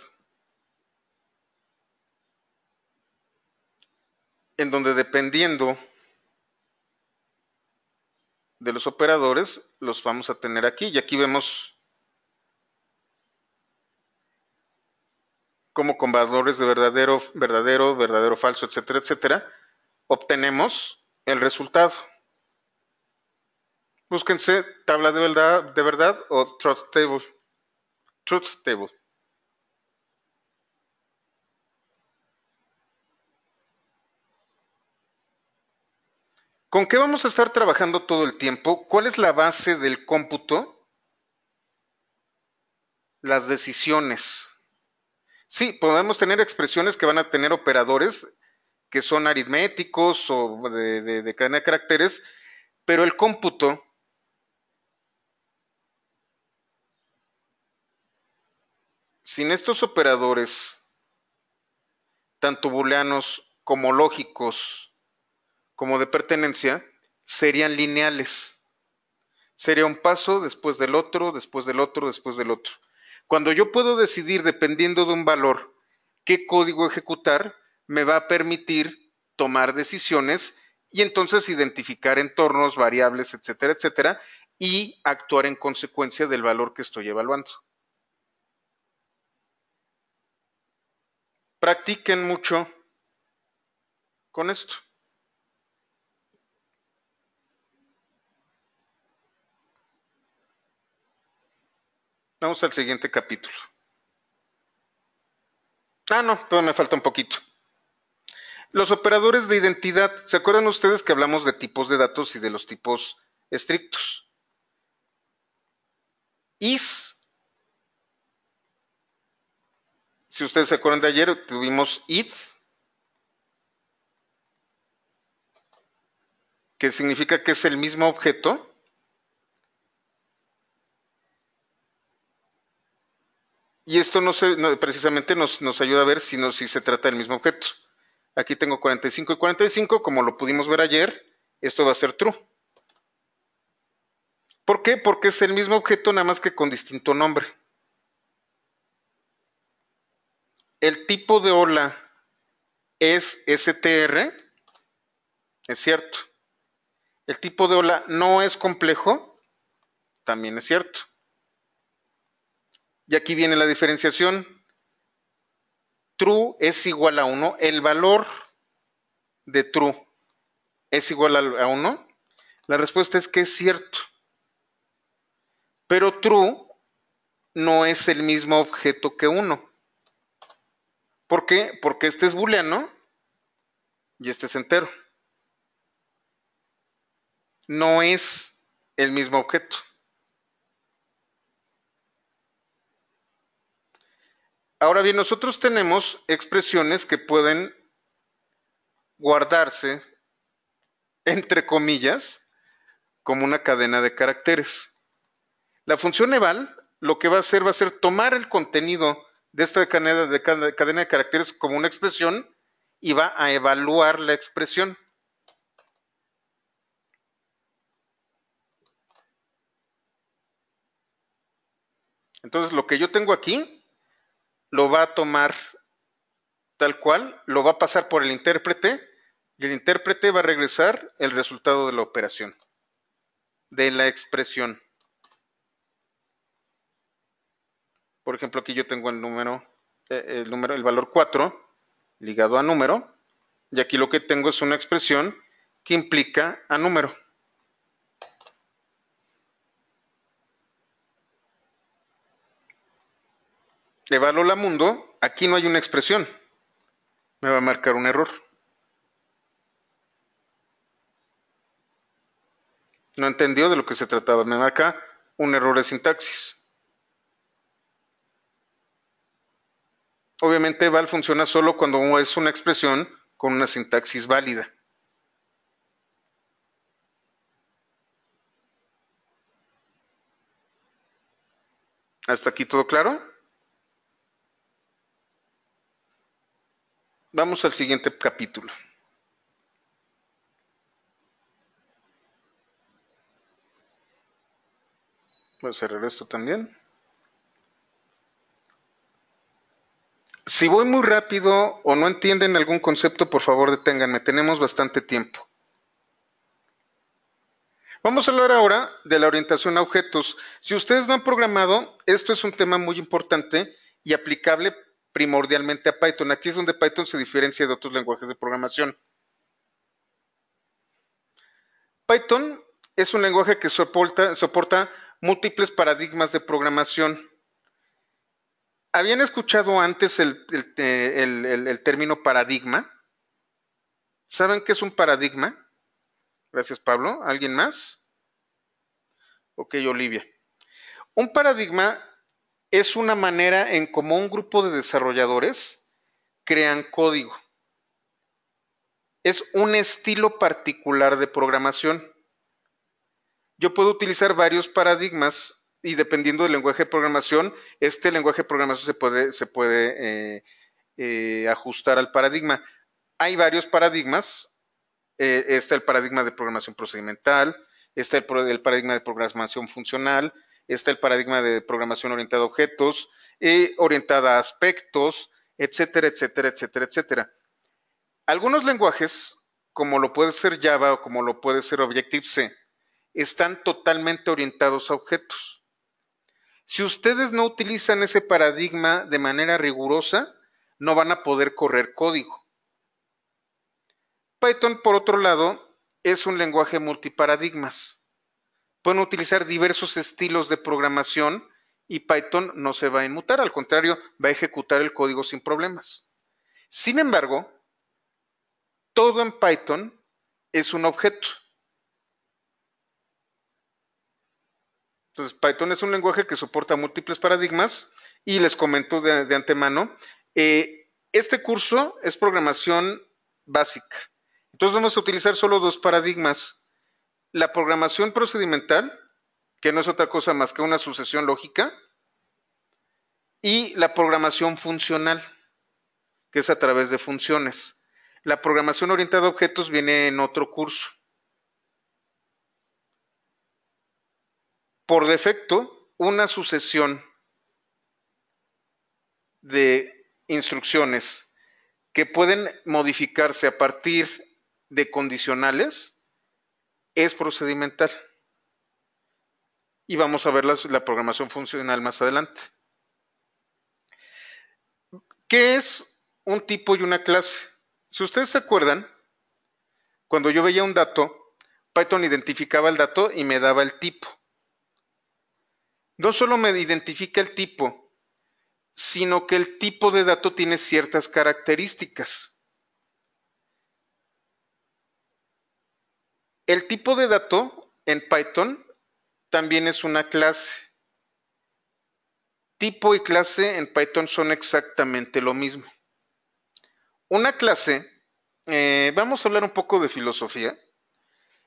En donde dependiendo de los operadores, los vamos a tener aquí. Y aquí vemos como con valores de verdadero, verdadero, verdadero, falso, etcétera, etcétera, obtenemos el resultado. Búsquense tabla de verdad, de verdad o truth table. Truth table. ¿Con qué vamos a estar trabajando todo el tiempo? ¿Cuál es la base del cómputo? Las decisiones. Sí, podemos tener expresiones que van a tener operadores que son aritméticos o de, cadena de caracteres, pero el cómputo sin estos operadores, tanto booleanos como lógicos, como de pertenencia, serían lineales. Sería un paso después del otro, después del otro, después del otro. Cuando yo puedo decidir, dependiendo de un valor, qué código ejecutar, me va a permitir tomar decisiones y entonces identificar entornos, variables, etcétera, etcétera, y actuar en consecuencia del valor que estoy evaluando. Practiquen mucho con esto. Vamos al siguiente capítulo. Ah, no, todavía me falta un poquito. Los operadores de identidad, ¿se acuerdan ustedes que hablamos de tipos de datos y de los tipos estrictos? IS. Si ustedes se acuerdan de ayer, tuvimos IT, que significa que es el mismo objeto, Y esto no, se, precisamente nos, ayuda a ver si, si se trata del mismo objeto. Aquí tengo 45 y 45, como lo pudimos ver ayer, esto va a ser true. ¿Por qué? Porque es el mismo objeto, nada más que con distinto nombre. El tipo de ola es STR, es cierto. El tipo de ola no es complejo, también es cierto y aquí viene la diferenciación, true es igual a 1, el valor de true es igual a 1, la respuesta es que es cierto. Pero true no es el mismo objeto que 1. ¿Por qué? Porque este es booleano y este es entero. No es el mismo objeto. Ahora bien, nosotros tenemos expresiones que pueden guardarse, entre comillas, como una cadena de caracteres. La función eval lo que va a hacer va a ser tomar el contenido de esta cadena de, cadena de caracteres como una expresión y va a evaluar la expresión. Entonces, lo que yo tengo aquí lo va a tomar tal cual, lo va a pasar por el intérprete y el intérprete va a regresar el resultado de la operación, de la expresión. Por ejemplo, aquí yo tengo el número, eh, el número, el valor 4 ligado a número, y aquí lo que tengo es una expresión que implica a número. evalo la Mundo, aquí no hay una expresión. Me va a marcar un error. No entendió de lo que se trataba. Me marca un error de sintaxis. Obviamente val funciona solo cuando es una expresión con una sintaxis válida. ¿Hasta aquí todo claro? Vamos al siguiente capítulo. Voy a cerrar esto también. Si voy muy rápido o no entienden algún concepto, por favor deténganme. Tenemos bastante tiempo. Vamos a hablar ahora de la orientación a objetos. Si ustedes no han programado, esto es un tema muy importante y aplicable primordialmente a Python. Aquí es donde Python se diferencia de otros lenguajes de programación. Python es un lenguaje que soporta, múltiples paradigmas de programación. ¿Habían escuchado antes eh, el, el, término paradigma? ¿Saben qué es un paradigma? Gracias, Pablo. ¿Alguien más? Ok, Olivia. Un paradigma es una manera en cómo un grupo de desarrolladores crean código. Es un estilo particular de programación. Yo puedo utilizar varios paradigmas y dependiendo del lenguaje de programación, este lenguaje de programación se puede, eh, eh, ajustar al paradigma. Hay varios paradigmas. Este está el paradigma de programación procedimental, está el paradigma de programación funcional, está el paradigma de programación orientada a objetos, eh, orientada a aspectos, etcétera, etcétera, etcétera, etcétera. Algunos lenguajes, como lo puede ser Java o como lo puede ser Objective-C, están totalmente orientados a objetos. Si ustedes no utilizan ese paradigma de manera rigurosa, no van a poder correr código. Python, por otro lado, es un lenguaje multiparadigmas. Pueden utilizar diversos estilos de programación y Python no se va a inmutar, al contrario, va a ejecutar el código sin problemas. Sin embargo, todo en Python es un objeto. Entonces, Python es un lenguaje que soporta múltiples paradigmas y les comento de, antemano, eh, este curso es programación básica. Entonces vamos a utilizar solo dos paradigmas la programación procedimental, que no es otra cosa más que una sucesión lógica, y la programación funcional, que es a través de funciones. La programación orientada a objetos viene en otro curso. Por defecto, una sucesión de instrucciones que pueden modificarse a partir de condicionales es procedimental. Y vamos a ver la, programación funcional más adelante. ¿Qué es un tipo y una clase? Si ustedes se acuerdan, cuando yo veía un dato, Python identificaba el dato y me daba el tipo. No solo me identifica el tipo, sino que el tipo de dato tiene ciertas características. El tipo de dato en Python también es una clase. Tipo y clase en Python son exactamente lo mismo. Una clase, eh, vamos a hablar un poco de filosofía.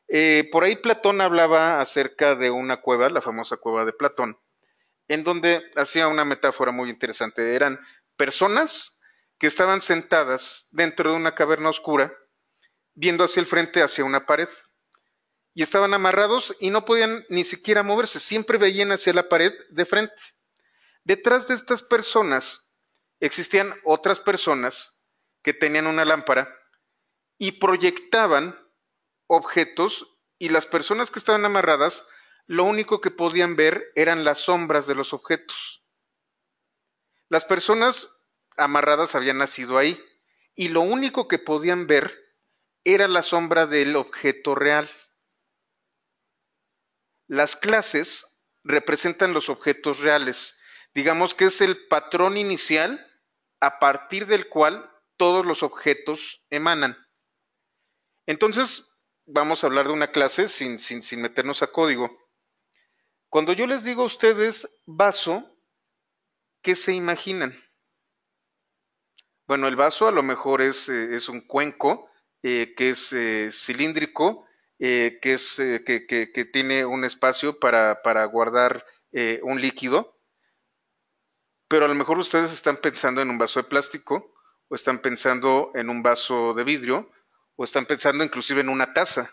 Eh, por ahí Platón hablaba acerca de una cueva, la famosa cueva de Platón, en donde hacía una metáfora muy interesante. Eran personas que estaban sentadas dentro de una caverna oscura, viendo hacia el frente, hacia una pared y estaban amarrados y no podían ni siquiera moverse, siempre veían hacia la pared de frente. Detrás de estas personas existían otras personas que tenían una lámpara y proyectaban objetos y las personas que estaban amarradas lo único que podían ver eran las sombras de los objetos. Las personas amarradas habían nacido ahí y lo único que podían ver era la sombra del objeto real. Las clases representan los objetos reales. Digamos que es el patrón inicial a partir del cual todos los objetos emanan. Entonces, vamos a hablar de una clase sin, sin, meternos a código. Cuando yo les digo a ustedes vaso, ¿qué se imaginan? Bueno, el vaso a lo mejor es, eh, es un cuenco eh, que es eh, cilíndrico eh, eh, que, tiene un espacio para, guardar eh, un líquido, pero a lo mejor ustedes están pensando en un vaso de plástico, o están pensando en un vaso de vidrio, o están pensando inclusive en una taza.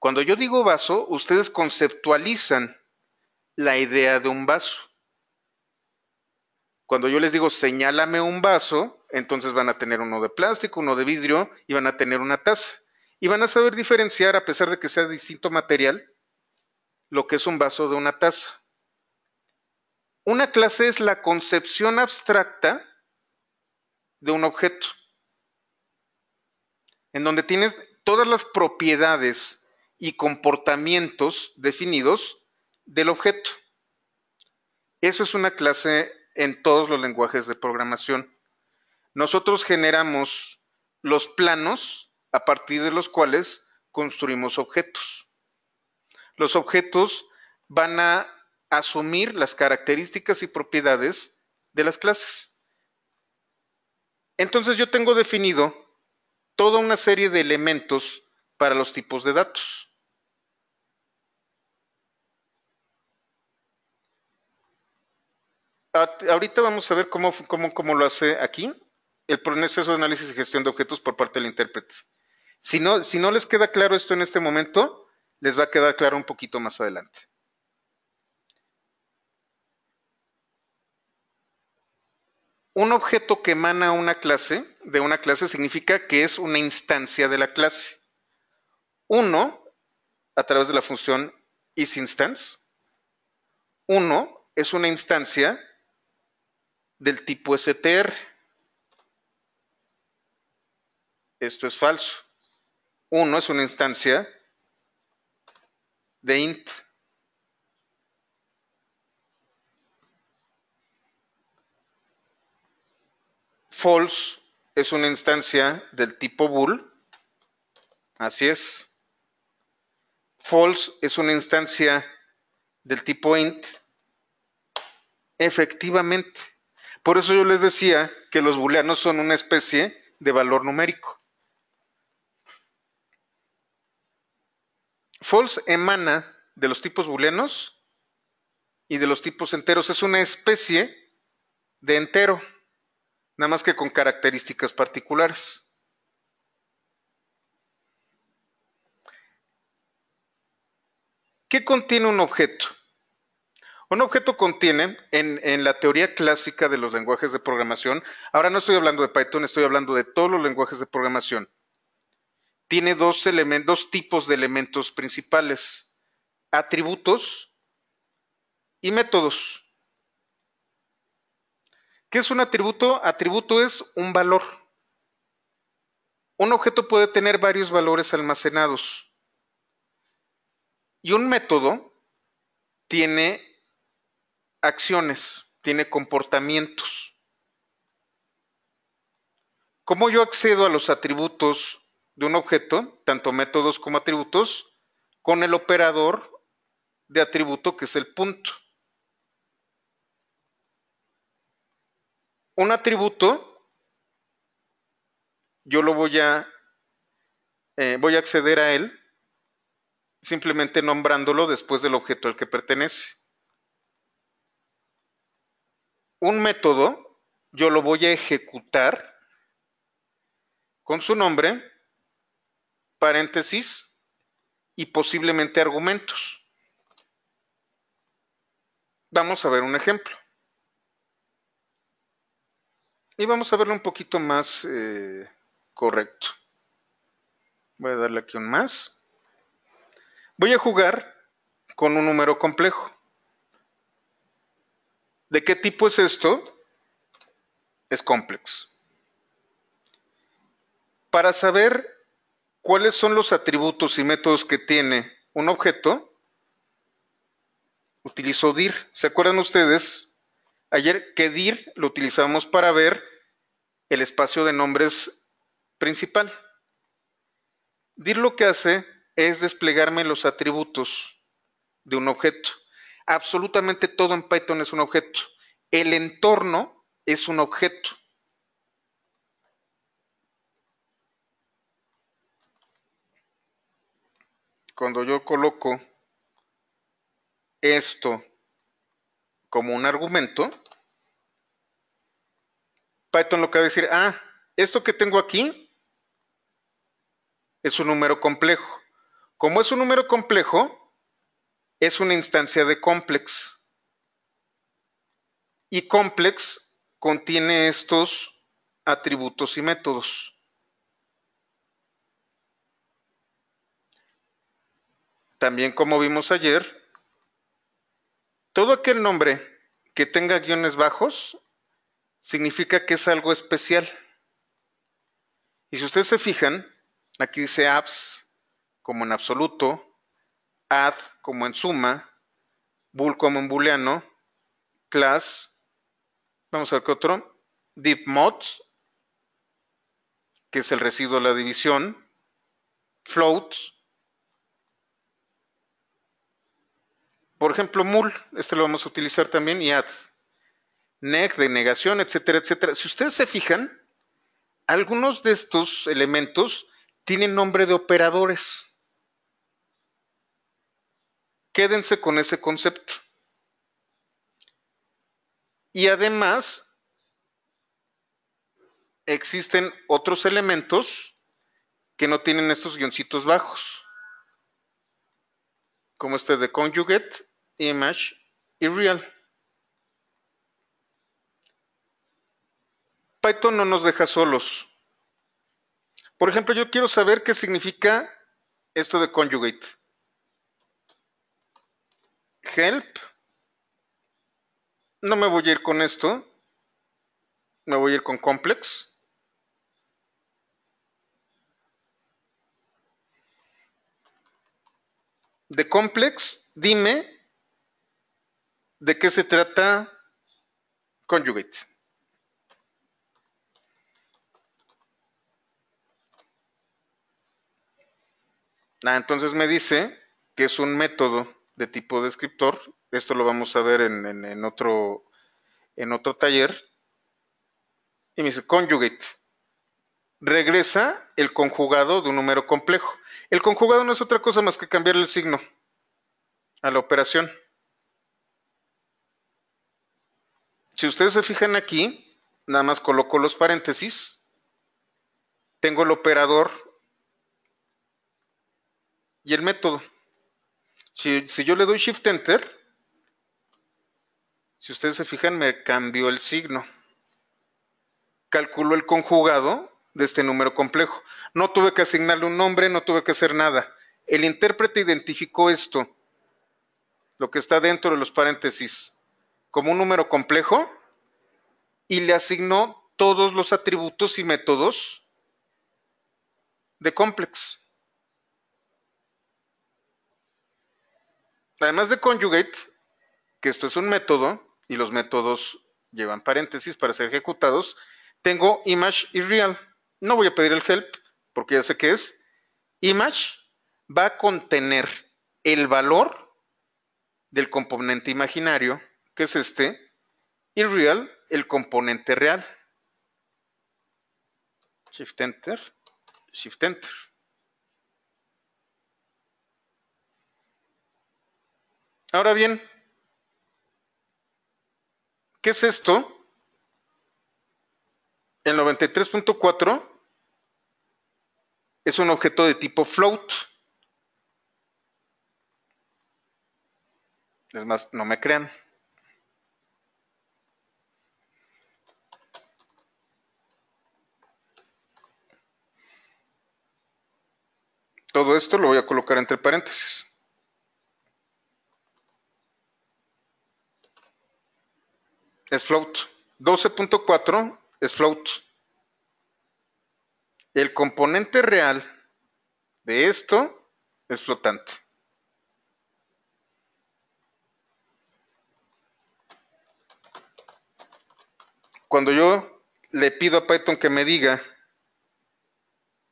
Cuando yo digo vaso, ustedes conceptualizan la idea de un vaso. Cuando yo les digo señálame un vaso, entonces van a tener uno de plástico, uno de vidrio y van a tener una taza y van a saber diferenciar, a pesar de que sea distinto material, lo que es un vaso de una taza. Una clase es la concepción abstracta de un objeto, en donde tienes todas las propiedades y comportamientos definidos del objeto. Eso es una clase en todos los lenguajes de programación. Nosotros generamos los planos a partir de los cuales construimos objetos. Los objetos van a asumir las características y propiedades de las clases. Entonces yo tengo definido toda una serie de elementos para los tipos de datos. Ahorita vamos a ver cómo, lo hace aquí el proceso de análisis y gestión de objetos por parte del intérprete. Si no, les queda claro esto en este momento, les va a quedar claro un poquito más adelante. Un objeto que emana una clase, de una clase, significa que es una instancia de la clase. Uno, a través de la función isInstance, uno es una instancia del tipo str. Esto es falso. 1 es una instancia de int. False es una instancia del tipo bool. Así es. False es una instancia del tipo int. Efectivamente. Por eso yo les decía que los booleanos son una especie de valor numérico. false emana de los tipos booleanos y de los tipos enteros. Es una especie de entero, nada más que con características particulares. ¿Qué contiene un objeto? Un objeto contiene, en, en, la teoría clásica de los lenguajes de programación, ahora no estoy hablando de Python, estoy hablando de todos los lenguajes de programación tiene dos tipos de elementos principales, atributos y métodos. ¿Qué es un atributo? Atributo es un valor. Un objeto puede tener varios valores almacenados. Y un método tiene acciones, tiene comportamientos. ¿Cómo yo accedo a los atributos de un objeto, tanto métodos como atributos, con el operador de atributo que es el punto. Un atributo, yo lo voy a, eh, voy a acceder a él simplemente nombrándolo después del objeto al que pertenece. Un método, yo lo voy a ejecutar con su nombre paréntesis y posiblemente argumentos. Vamos a ver un ejemplo. Y vamos a verlo un poquito más eh, correcto. Voy a darle aquí un más. Voy a jugar con un número complejo. ¿De qué tipo es esto? Es complex. Para saber ¿cuáles son los atributos y métodos que tiene un objeto? Utilizo dir. ¿Se acuerdan ustedes? Ayer que dir lo utilizamos para ver el espacio de nombres principal. Dir lo que hace es desplegarme los atributos de un objeto. Absolutamente todo en Python es un objeto. El entorno es un objeto. cuando yo coloco esto como un argumento, Python lo que va a decir, ah, esto que tengo aquí es un número complejo. Como es un número complejo, es una instancia de complex. Y complex contiene estos atributos y métodos. También como vimos ayer, todo aquel nombre que tenga guiones bajos significa que es algo especial. Y si ustedes se fijan, aquí dice apps como en absoluto, add como en suma, bool como en booleano, class, vamos a ver qué otro, deep mod, que es el residuo de la división, float, Por ejemplo, mul, este lo vamos a utilizar también, y add. Neg, negación, etcétera, etcétera. Si ustedes se fijan, algunos de estos elementos tienen nombre de operadores. Quédense con ese concepto. Y además, existen otros elementos que no tienen estos guioncitos bajos, como este de conjugate image y real. Python no nos deja solos. Por ejemplo, yo quiero saber qué significa esto de conjugate. Help. No me voy a ir con esto. Me voy a ir con complex. De complex, dime ¿De qué se trata Conjugate? Ah, entonces me dice que es un método de tipo descriptor. Esto lo vamos a ver en, otro, en otro taller. Y me dice conjugate. Regresa el conjugado de un número complejo. El conjugado no es otra cosa más que cambiarle el signo a la operación. Si ustedes se fijan aquí, nada más coloco los paréntesis, tengo el operador y el método. Si, yo le doy Shift Enter, si ustedes se fijan, me cambió el signo. Calculó el conjugado de este número complejo. No tuve que asignarle un nombre, no tuve que hacer nada. El intérprete identificó esto, lo que está dentro de los paréntesis como un número complejo y le asignó todos los atributos y métodos de complex. Además de conjugate, que esto es un método y los métodos llevan paréntesis para ser ejecutados, tengo image y real. No voy a pedir el help porque ya sé qué es. Image va a contener el valor del componente imaginario que es este, y real, el componente real. Shift Enter, Shift Enter. Ahora bien, ¿qué es esto? El 93.4 es un objeto de tipo float. Es más, no me crean. Todo esto lo voy a colocar entre paréntesis. Es float. 12.4 es float. El componente real de esto es flotante. Cuando yo le pido a Python que me diga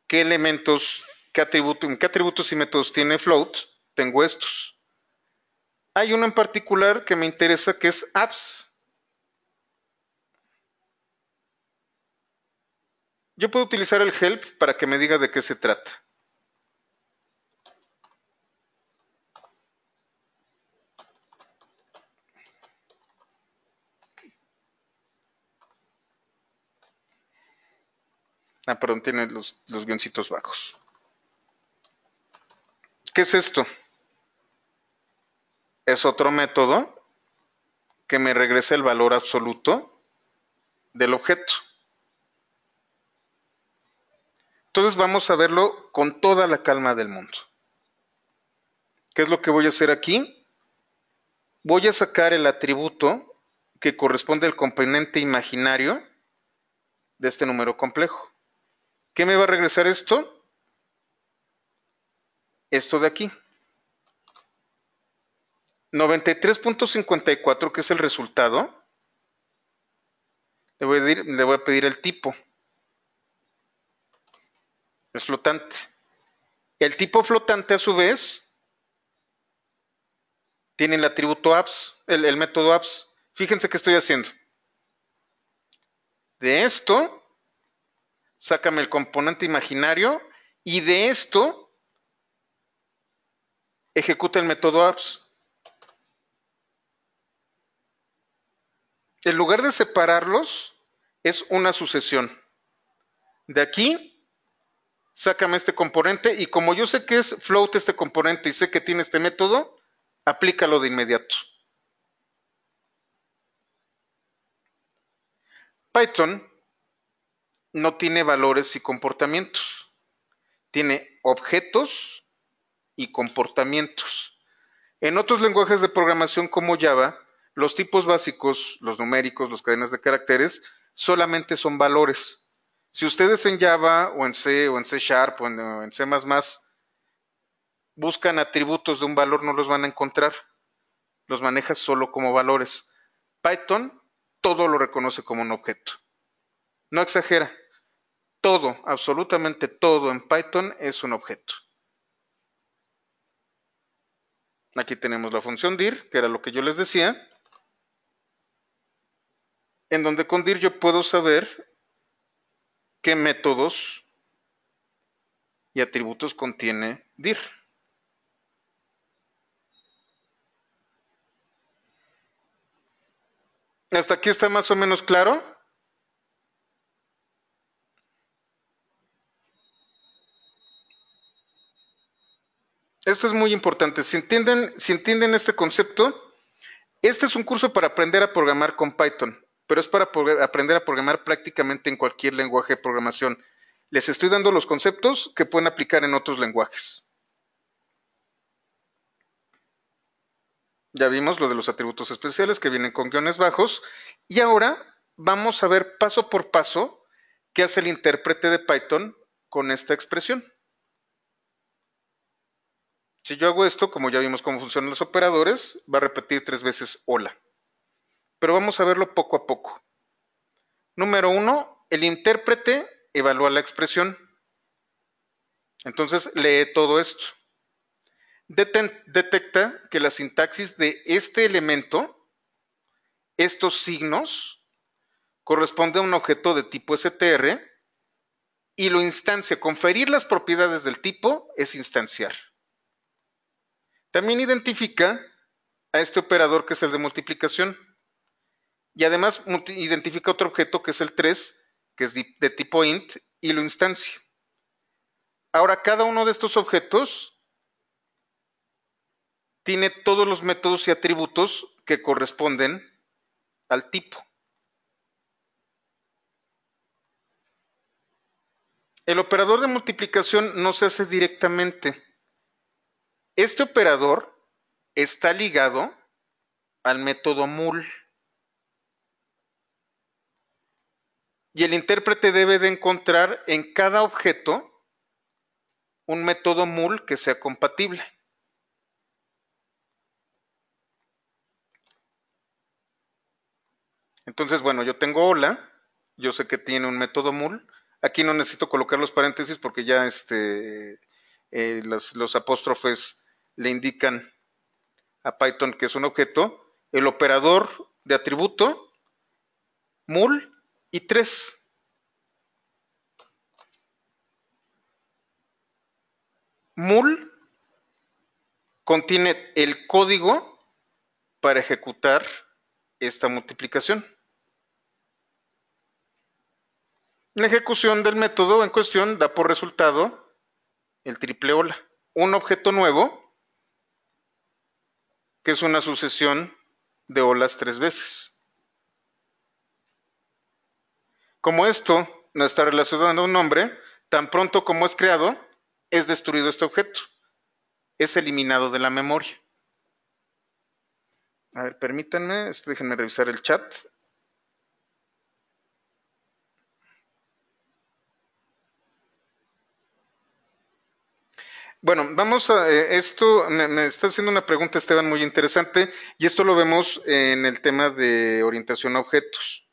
qué elementos ¿Qué atributos y métodos tiene float? Tengo estos. Hay uno en particular que me interesa que es apps. Yo puedo utilizar el help para que me diga de qué se trata. Ah, perdón, tiene los, los guioncitos bajos. ¿Qué es esto? Es otro método que me regresa el valor absoluto del objeto. Entonces vamos a verlo con toda la calma del mundo. ¿Qué es lo que voy a hacer aquí? Voy a sacar el atributo que corresponde al componente imaginario de este número complejo. ¿Qué me va a regresar esto? esto de aquí. 93.54, que es el resultado, le voy, a pedir, el tipo. Es flotante. El tipo flotante, a su vez, tiene el atributo apps, el, el método apps. Fíjense qué estoy haciendo. De esto, sácame el componente imaginario y de esto ejecuta el método apps. En lugar de separarlos, es una sucesión. De aquí, sácame este componente y como yo sé que es float este componente y sé que tiene este método, aplícalo de inmediato. Python no tiene valores y comportamientos. Tiene objetos y comportamientos. En otros lenguajes de programación como Java, los tipos básicos, los numéricos, las cadenas de caracteres, solamente son valores. Si ustedes en Java o en C o en C Sharp o en, C buscan atributos de un valor, no los van a encontrar. Los maneja solo como valores. Python todo lo reconoce como un objeto. No exagera. Todo, absolutamente todo en Python es un objeto. Aquí tenemos la función dir, que era lo que yo les decía, en donde con dir yo puedo saber qué métodos y atributos contiene dir. ¿Hasta aquí está más o menos claro? Esto es muy importante. Si entienden, este concepto, este es un curso para aprender a programar con Python, pero es para aprender a programar prácticamente en cualquier lenguaje de programación. Les estoy dando los conceptos que pueden aplicar en otros lenguajes. Ya vimos lo de los atributos especiales que vienen con guiones bajos. Y ahora vamos a ver paso por paso qué hace el intérprete de Python con esta expresión. Si yo hago esto, como ya vimos cómo funcionan los operadores, va a repetir tres veces hola. Pero vamos a verlo poco a poco. Número uno, el intérprete evalúa la expresión. Entonces lee todo esto. detecta que la sintaxis de este elemento, estos signos, corresponde a un objeto de tipo str y lo instancia. Conferir las propiedades del tipo es instanciar. También identifica a este operador que es el de multiplicación. Y además identifica otro objeto que es el 3, que es de tipo int, y lo instancia. Ahora, cada uno de estos objetos tiene todos los métodos y atributos que corresponden al tipo. El operador de multiplicación no se hace directamente. Este operador está ligado al método MUL. Y el intérprete debe de encontrar en cada objeto un método MUL que sea compatible. Entonces, bueno, yo tengo hola, yo sé que tiene un método MUL. Aquí no necesito colocar los paréntesis porque ya este, eh, los apóstrofes le indican a Python que es un objeto, el operador de atributo, mul y 3. Mul contiene el código para ejecutar esta multiplicación. La ejecución del método en cuestión da por resultado el triple hola, un objeto nuevo que es una sucesión de olas tres veces. Como esto no está relacionado a un nombre, tan pronto como es creado, es destruido este objeto, es eliminado de la memoria. A ver, permítanme, este, déjenme revisar el chat. Bueno, vamos a eh, esto, me, me, está haciendo una pregunta Esteban muy interesante y esto lo vemos en el tema de orientación a objetos.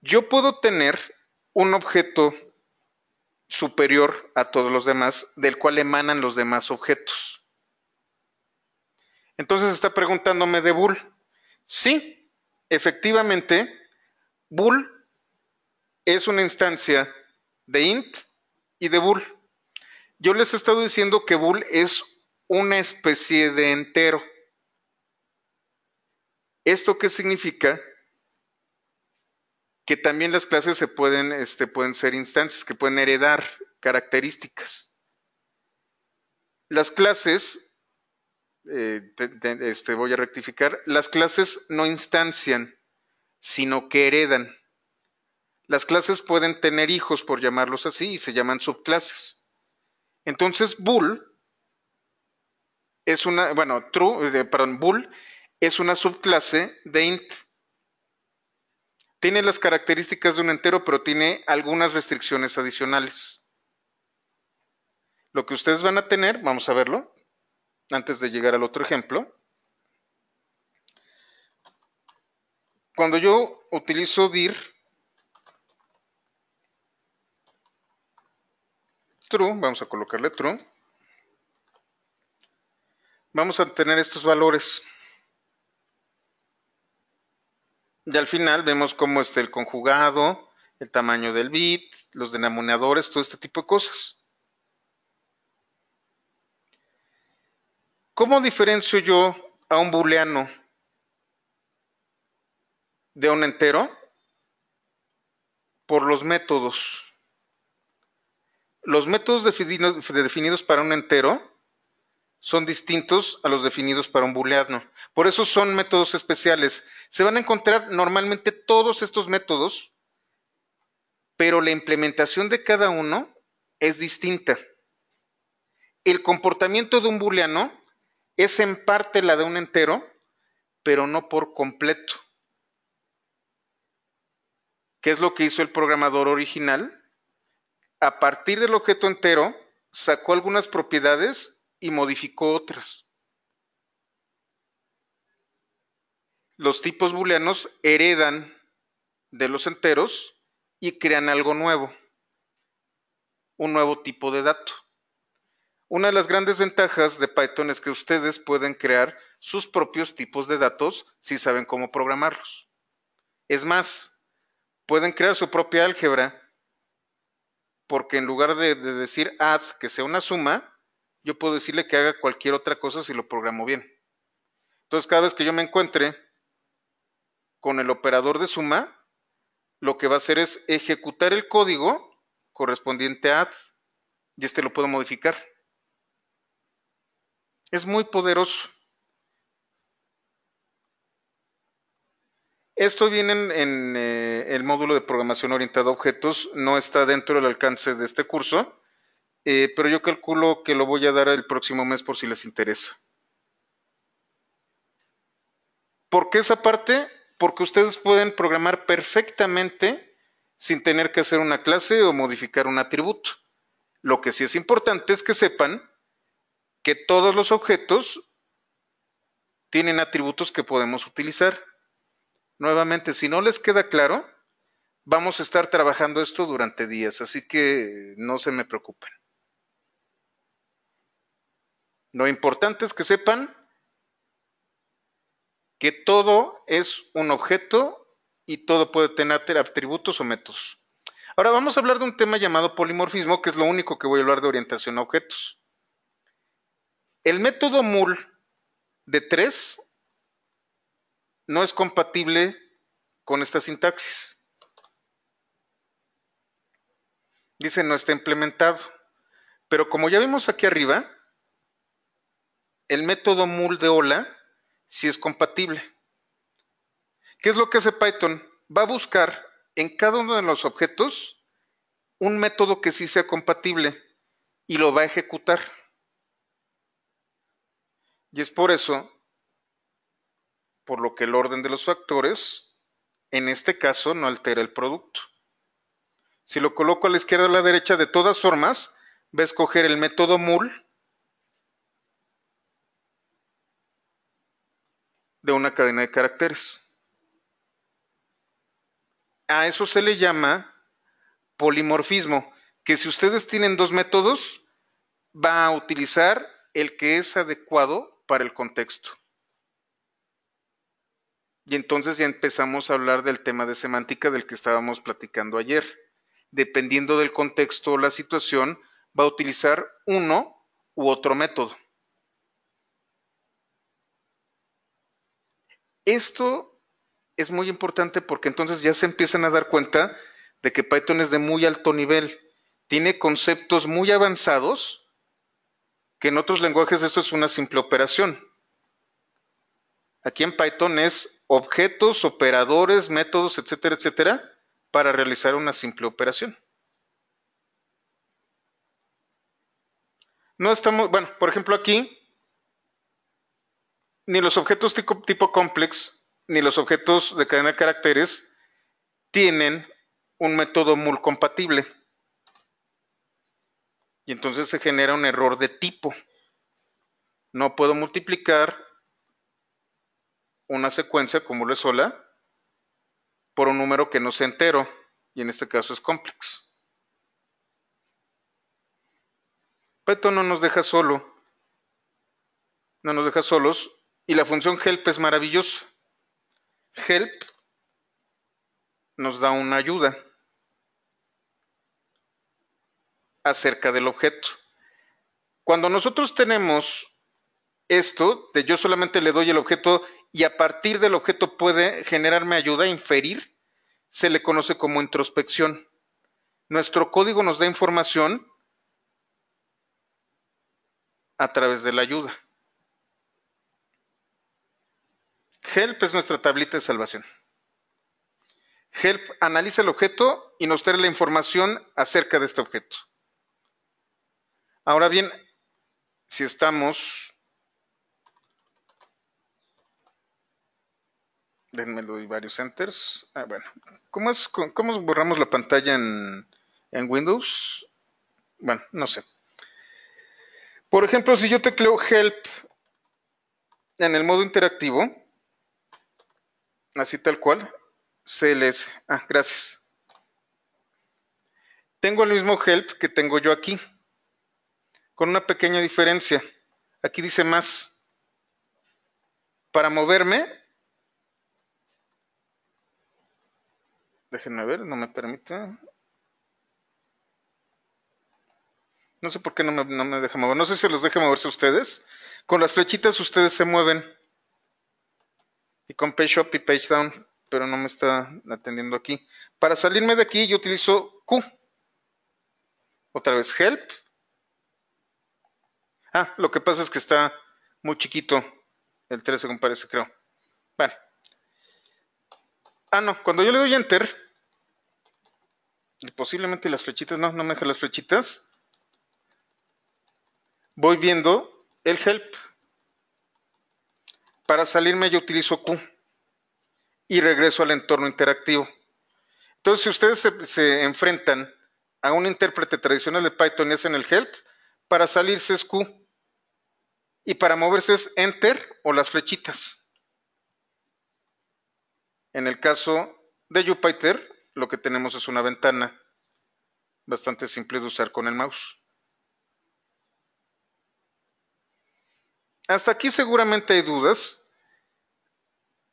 Yo puedo tener un objeto superior a todos los demás del cual emanan los demás objetos. Entonces está preguntándome de Bull. Sí, efectivamente, Bull es una instancia de int y de Bull. Yo les he estado diciendo que Bull es una especie de entero. ¿Esto qué significa? Que también las clases se pueden, este, ser instancias, que pueden heredar características. Las clases, eh, este, voy a rectificar, las clases no instancian, sino que heredan. Las clases pueden tener hijos, por llamarlos así, y se llaman subclases. Entonces, bool es una, true, eh, es una subclase de int. Tiene las características de un entero, pero tiene algunas restricciones adicionales. Lo que ustedes van a tener, vamos a verlo, antes de llegar al otro ejemplo. Cuando yo utilizo dir, true, vamos a colocarle true, vamos a tener estos valores. Y al final vemos cómo está el conjugado, el tamaño del bit, los denominadores, todo este tipo de cosas. ¿Cómo diferencio yo a un booleano de un entero? Por los métodos los métodos definidos, para un entero son distintos a los definidos para un booleano. Por eso son métodos especiales. Se van a encontrar normalmente todos estos métodos, pero la implementación de cada uno es distinta. El comportamiento de un booleano es en parte la de un entero, pero no por completo. ¿Qué es lo que hizo el programador original? a partir del objeto entero, sacó algunas propiedades y modificó otras. Los tipos booleanos heredan de los enteros y crean algo nuevo, un nuevo tipo de dato. Una de las grandes ventajas de Python es que ustedes pueden crear sus propios tipos de datos si saben cómo programarlos. Es más, pueden crear su propia álgebra porque en lugar de, decir add que sea una suma, yo puedo decirle que haga cualquier otra cosa si lo programo bien. Entonces, cada vez que yo me encuentre con el operador de suma, lo que va a hacer es ejecutar el código correspondiente a add y este lo puedo modificar. Es muy poderoso. Esto viene en, eh, el módulo de programación orientada a objetos, no está dentro del alcance de este curso, eh, pero yo calculo que lo voy a dar el próximo mes por si les interesa. ¿Por qué esa parte? Porque ustedes pueden programar perfectamente sin tener que hacer una clase o modificar un atributo. Lo que sí es importante es que sepan que todos los objetos tienen atributos que podemos utilizar nuevamente, si no les queda claro, vamos a estar trabajando esto durante días, así que no se me preocupen. Lo importante es que sepan que todo es un objeto y todo puede tener atributos o métodos. Ahora vamos a hablar de un tema llamado polimorfismo, que es lo único que voy a hablar de orientación a objetos. El método MUL de 3 no es compatible con esta sintaxis. Dice no está implementado. Pero como ya vimos aquí arriba, el método mul de hola sí es compatible. ¿Qué es lo que hace Python? Va a buscar en cada uno de los objetos un método que sí sea compatible y lo va a ejecutar. Y es por eso por lo que el orden de los factores, en este caso, no altera el producto. Si lo coloco a la izquierda o a la derecha, de todas formas, va a escoger el método MUL de una cadena de caracteres. A eso se le llama polimorfismo, que si ustedes tienen dos métodos, va a utilizar el que es adecuado para el contexto. Y entonces ya empezamos a hablar del tema de semántica del que estábamos platicando ayer. Dependiendo del contexto o la situación, va a utilizar uno u otro método. Esto es muy importante porque entonces ya se empiezan a dar cuenta de que Python es de muy alto nivel, tiene conceptos muy avanzados que en otros lenguajes esto es una simple operación. Aquí en Python es objetos, operadores, métodos, etcétera, etcétera, para realizar una simple operación. No estamos, bueno, por ejemplo aquí, ni los objetos tipo, tipo complex, ni los objetos de cadena de caracteres tienen un método MUL compatible. Y entonces se genera un error de tipo. No puedo multiplicar una secuencia como es sola por un número que no sea entero, y en este caso es complex. Python no nos deja solo, no nos deja solos, y la función help es maravillosa. Help nos da una ayuda acerca del objeto. Cuando nosotros tenemos esto, de yo solamente le doy el objeto y a partir del objeto puede generarme ayuda, a inferir, se le conoce como introspección. Nuestro código nos da información a través de la ayuda. Help es nuestra tablita de salvación. Help analiza el objeto y nos trae la información acerca de este objeto. Ahora bien, si estamos Denme doy varios centers. Ah, bueno. ¿Cómo, borramos la pantalla en, en Windows? Bueno, no sé. Por ejemplo, si yo tecleo help en el modo interactivo, así tal cual, CLS. Ah, gracias. Tengo el mismo help que tengo yo aquí, con una pequeña diferencia. Aquí dice más. Para moverme, Déjenme ver, no me permite. No sé por qué no me, deja mover. No sé si los deje moverse ustedes. Con las flechitas ustedes se mueven. Y con page up y page down. Pero no me está atendiendo aquí. Para salirme de aquí yo utilizo Q. Otra vez help. Ah, lo que pasa es que está muy chiquito. El 13 comparece, parece, creo. Bueno. Ah, no, cuando yo le doy enter, y posiblemente las flechitas, no, no me deja las flechitas, voy viendo el help. Para salirme yo utilizo Q y regreso al entorno interactivo. Entonces, si ustedes se, se enfrentan a un intérprete tradicional de Python y hacen el help, para salirse es Q y para moverse es enter o las flechitas. En el caso de Jupyter, lo que tenemos es una ventana bastante simple de usar con el mouse. Hasta aquí seguramente hay dudas,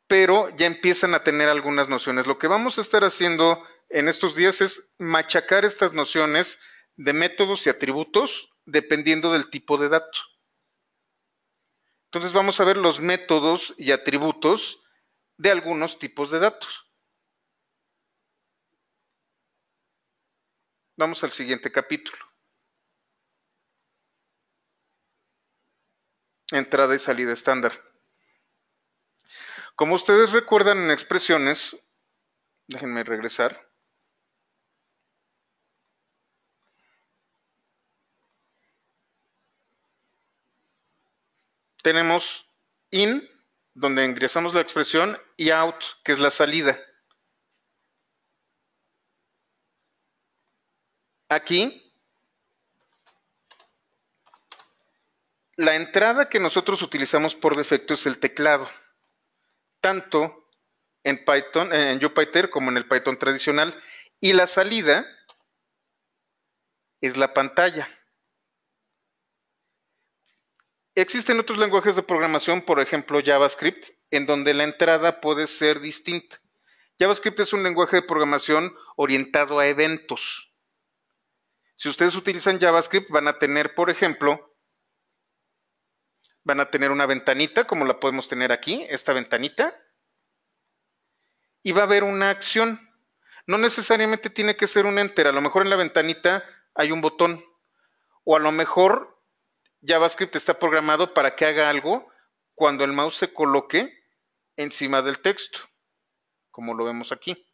pero ya empiezan a tener algunas nociones. Lo que vamos a estar haciendo en estos días es machacar estas nociones de métodos y atributos dependiendo del tipo de dato. Entonces vamos a ver los métodos y atributos de algunos tipos de datos. Vamos al siguiente capítulo. Entrada y salida estándar. Como ustedes recuerdan en expresiones, déjenme regresar. Tenemos in, donde ingresamos la expresión, y out, que es la salida. Aquí, la entrada que nosotros utilizamos por defecto es el teclado, tanto en Python, en como en el Python tradicional, y la salida es la pantalla. Existen otros lenguajes de programación, por ejemplo JavaScript, en donde la entrada puede ser distinta. JavaScript es un lenguaje de programación orientado a eventos. Si ustedes utilizan JavaScript, van a tener, por ejemplo, van a tener una ventanita, como la podemos tener aquí, esta ventanita, y va a haber una acción. No necesariamente tiene que ser un enter, a lo mejor en la ventanita hay un botón, o a lo mejor JavaScript está programado para que haga algo cuando el mouse se coloque encima del texto, como lo vemos aquí.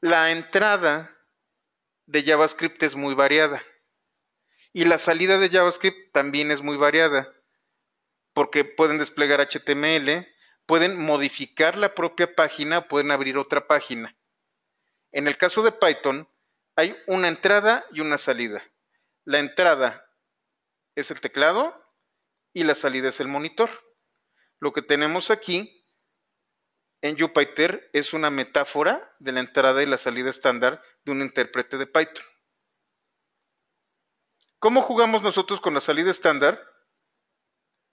La entrada de JavaScript es muy variada y la salida de JavaScript también es muy variada porque pueden desplegar HTML, pueden modificar la propia página, pueden abrir otra página. En el caso de Python, hay una entrada y una salida. La entrada es el teclado y la salida es el monitor. Lo que tenemos aquí en Jupyter es una metáfora de la entrada y la salida estándar de un intérprete de Python. ¿Cómo jugamos nosotros con la salida estándar?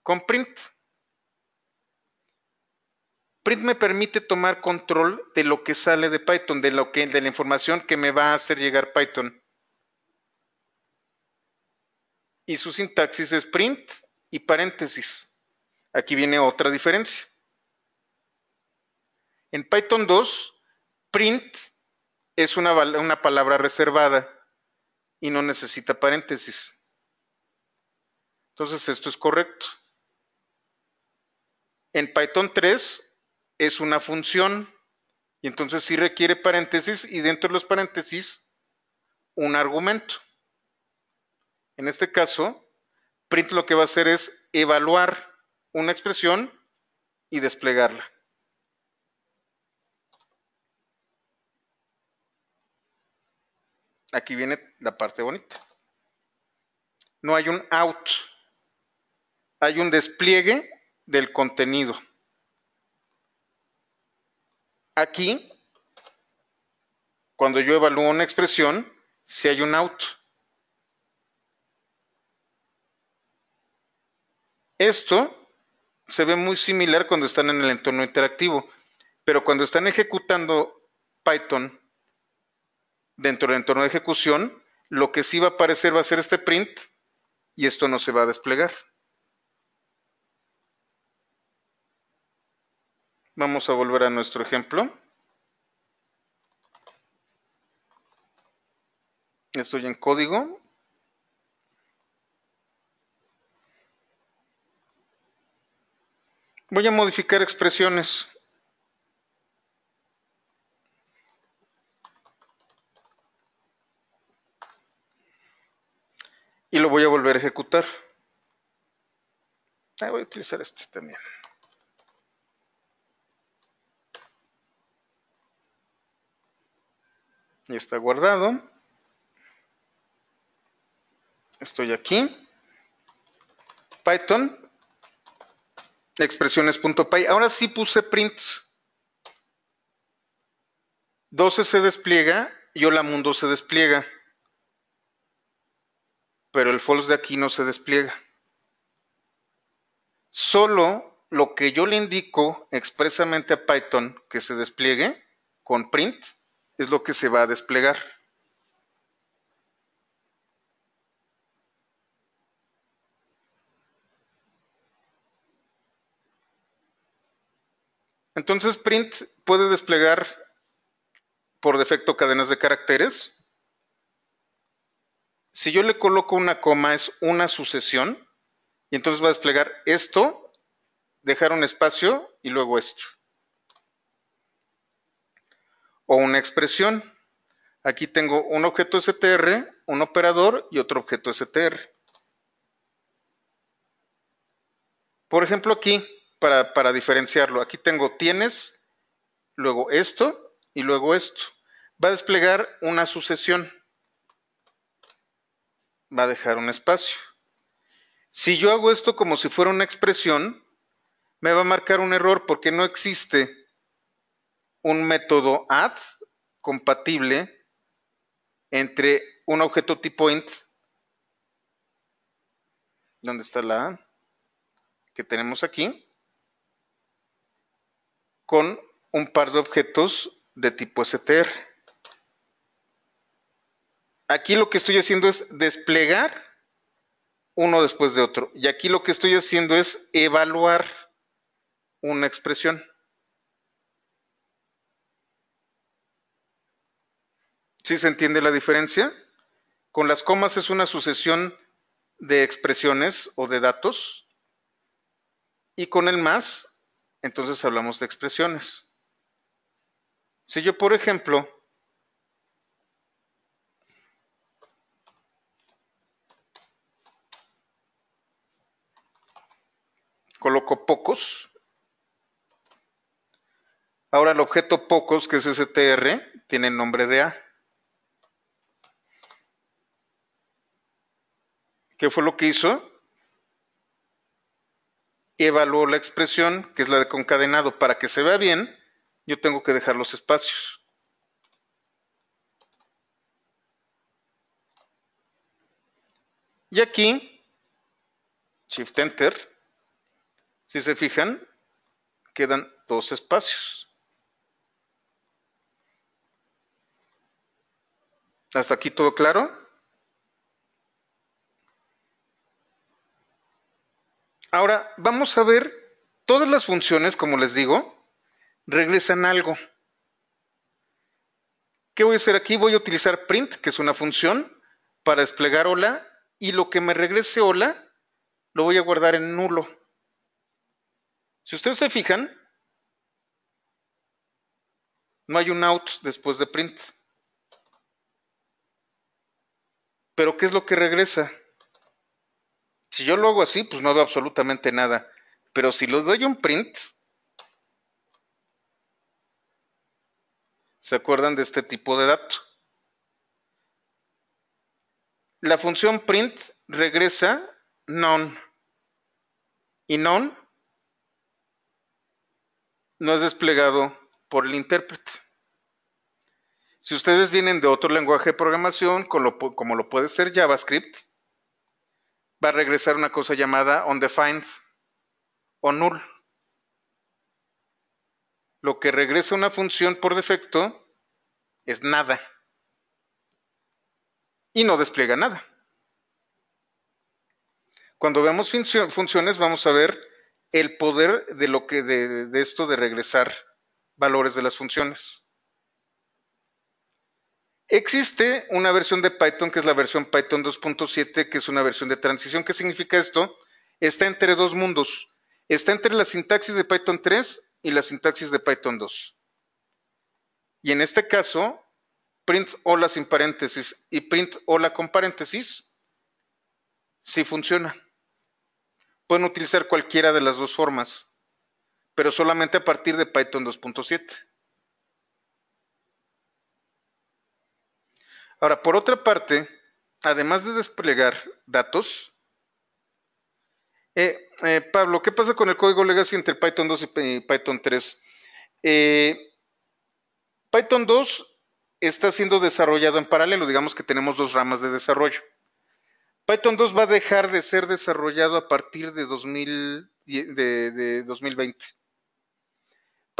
Con print. Print me permite tomar control de lo que sale de Python, de, lo que, de la información que me va a hacer llegar Python y su sintaxis es print y paréntesis. Aquí viene otra diferencia. En Python 2, print es una, palabra reservada y no necesita paréntesis. Entonces esto es correcto. En Python 3 es una función y entonces sí requiere paréntesis y dentro de los paréntesis un argumento. En este caso, print lo que va a hacer es evaluar una expresión y desplegarla. Aquí viene la parte bonita. No hay un out. Hay un despliegue del contenido. Aquí, cuando yo evalúo una expresión, si hay un out Esto se ve muy similar cuando están en el entorno interactivo, pero cuando están ejecutando Python dentro del entorno de ejecución, lo que sí va a aparecer va a ser este print y esto no se va a desplegar. Vamos a volver a nuestro ejemplo. Estoy en código. Voy a modificar expresiones. Y lo voy a volver a ejecutar. Ah, voy a utilizar este también. Y está guardado. Estoy aquí. Python expresiones.py. Ahora sí puse prints. 12 se despliega y la mundo se despliega. Pero el false de aquí no se despliega. Solo lo que yo le indico expresamente a Python que se despliegue con print es lo que se va a desplegar. Entonces print puede desplegar por defecto cadenas de caracteres. Si yo le coloco una coma es una sucesión y entonces va a desplegar esto, dejar un espacio y luego esto. O una expresión. Aquí tengo un objeto str, un operador y otro objeto str. Por ejemplo aquí, para, diferenciarlo. Aquí tengo tienes, luego esto y luego esto. Va a desplegar una sucesión. Va a dejar un espacio. Si yo hago esto como si fuera una expresión, me va a marcar un error porque no existe un método add compatible entre un objeto tipo int, ¿dónde está la A? Que tenemos aquí, con un par de objetos de tipo str. Aquí lo que estoy haciendo es desplegar uno después de otro. Y aquí lo que estoy haciendo es evaluar una expresión. ¿Sí se entiende la diferencia? Con las comas es una sucesión de expresiones o de datos y con el más entonces hablamos de expresiones. Si yo, por ejemplo, coloco pocos, ahora el objeto pocos, que es str, tiene nombre de A. ¿Qué fue lo que hizo? evalúo la expresión, que es la de concadenado. Para que se vea bien, yo tengo que dejar los espacios. Y aquí, Shift Enter, si se fijan, quedan dos espacios. ¿Hasta aquí todo claro? Ahora, vamos a ver, todas las funciones, como les digo, regresan algo. ¿Qué voy a hacer aquí? Voy a utilizar print, que es una función, para desplegar hola, y lo que me regrese hola, lo voy a guardar en nulo. Si ustedes se fijan, no hay un out después de print. Pero ¿qué es lo que regresa? Si yo lo hago así, pues no veo absolutamente nada. Pero si lo doy un print, ¿se acuerdan de este tipo de dato? La función print regresa none. Y none no es desplegado por el intérprete. Si ustedes vienen de otro lenguaje de programación, como lo puede ser JavaScript, va a regresar una cosa llamada undefined o null. Lo que regresa una función por defecto es nada. Y no despliega nada. Cuando veamos funciones vamos a ver el poder de lo que de, de esto de regresar valores de las funciones. Existe una versión de Python que es la versión Python 2.7, que es una versión de transición. ¿Qué significa esto? Está entre dos mundos. Está entre la sintaxis de Python 3 y la sintaxis de Python 2. Y en este caso, print hola sin paréntesis y print hola con paréntesis sí funciona. Pueden utilizar cualquiera de las dos formas, pero solamente a partir de Python 2.7. Ahora, por otra parte, además de desplegar datos, eh, eh, Pablo, ¿qué pasa con el código legacy entre Python 2 y Python 3? Eh, Python 2 está siendo desarrollado en paralelo, digamos que tenemos dos ramas de desarrollo. Python 2 va a dejar de ser desarrollado a partir de 2020.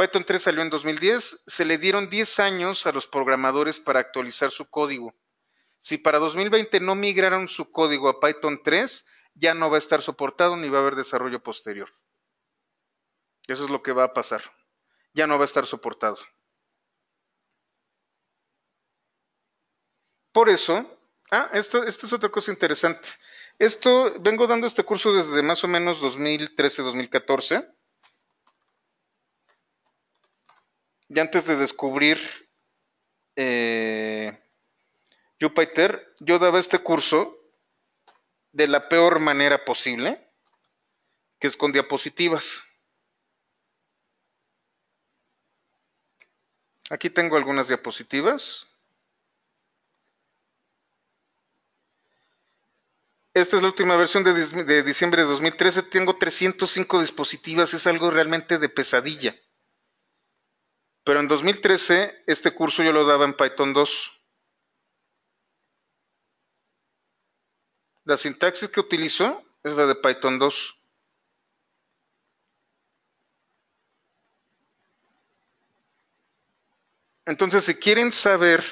Python 3 salió en 2010, se le dieron 10 años a los programadores para actualizar su código. Si para 2020 no migraron su código a Python 3, ya no va a estar soportado ni va a haber desarrollo posterior. Eso es lo que va a pasar. Ya no va a estar soportado. Por eso, ah, esto, esta es otra cosa interesante. Esto, vengo dando este curso desde más o menos 2013-2014 Y antes de descubrir eh, Jupyter, yo daba este curso de la peor manera posible, que es con diapositivas. Aquí tengo algunas diapositivas. Esta es la última versión de, diciembre de 2013. Tengo 305 dispositivas. Es algo realmente de pesadilla. Pero en 2013 este curso yo lo daba en Python 2. La sintaxis que utilizo es la de Python 2. Entonces, si quieren saber,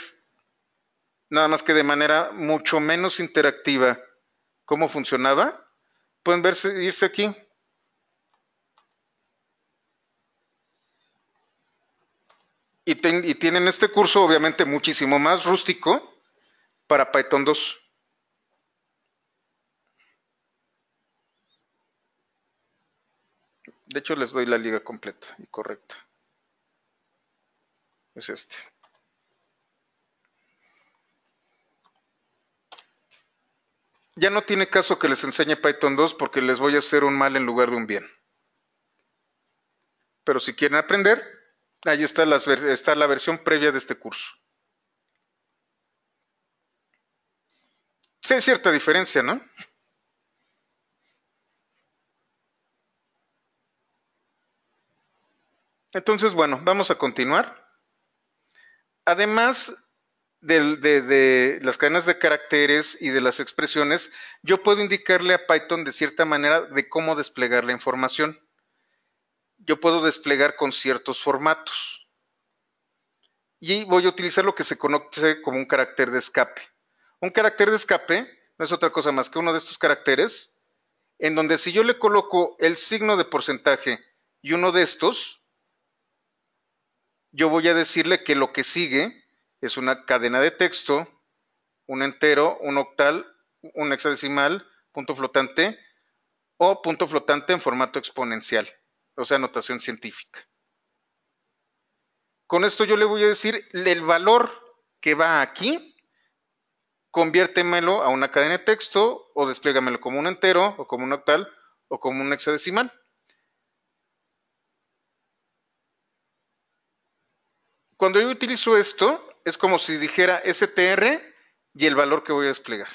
nada más que de manera mucho menos interactiva, cómo funcionaba, pueden verse, irse aquí. Y, tienen este curso obviamente muchísimo más rústico para Python 2. De hecho, les doy la liga completa y correcta. Es este. Ya no tiene caso que les enseñe Python 2 porque les voy a hacer un mal en lugar de un bien. Pero si quieren aprender, Ahí está, la versión previa de este curso. Sí hay cierta diferencia, ¿no? Entonces, bueno, vamos a continuar. Además de, las cadenas de caracteres y de las expresiones, yo puedo indicarle a Python de cierta manera de cómo desplegar la información yo puedo desplegar con ciertos formatos. Y voy a utilizar lo que se conoce como un carácter de escape. Un carácter de escape no es otra cosa más que uno de estos caracteres, en donde si yo le coloco el signo de porcentaje y uno de estos, yo voy a decirle que lo que sigue es una cadena de texto, un entero, un octal, un hexadecimal, punto flotante o punto flotante en formato exponencial o sea, notación científica. Con esto yo le voy a decir el valor que va aquí, conviértemelo a una cadena de texto o desplégamelo como un entero o como un octal o como un hexadecimal. Cuando yo utilizo esto, es como si dijera str y el valor que voy a desplegar.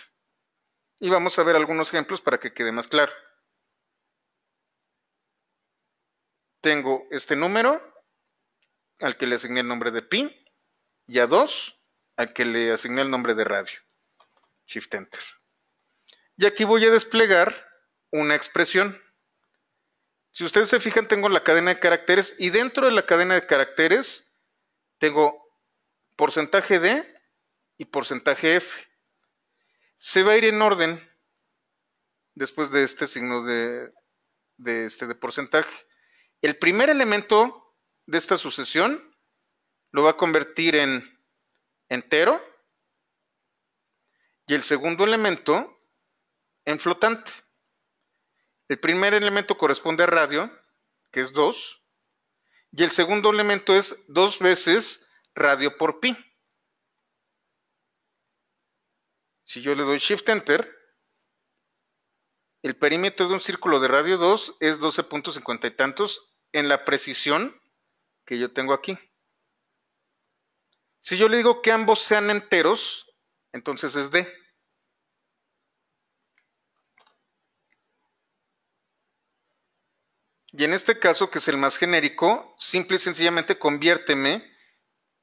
Y vamos a ver algunos ejemplos para que quede más claro. tengo este número al que le asigné el nombre de pin y a 2 al que le asigné el nombre de radio. Shift Enter. Y aquí voy a desplegar una expresión. Si ustedes se fijan, tengo la cadena de caracteres y dentro de la cadena de caracteres tengo porcentaje D y porcentaje F. Se va a ir en orden después de este signo de, este de porcentaje. El primer elemento de esta sucesión lo va a convertir en entero y el segundo elemento en flotante. El primer elemento corresponde a radio, que es 2, y el segundo elemento es 2 veces radio por pi. Si yo le doy Shift Enter, el perímetro de un círculo de radio 2 es 12.50 y tantos en la precisión que yo tengo aquí. Si yo le digo que ambos sean enteros, entonces es D. Y en este caso, que es el más genérico, simple y sencillamente conviérteme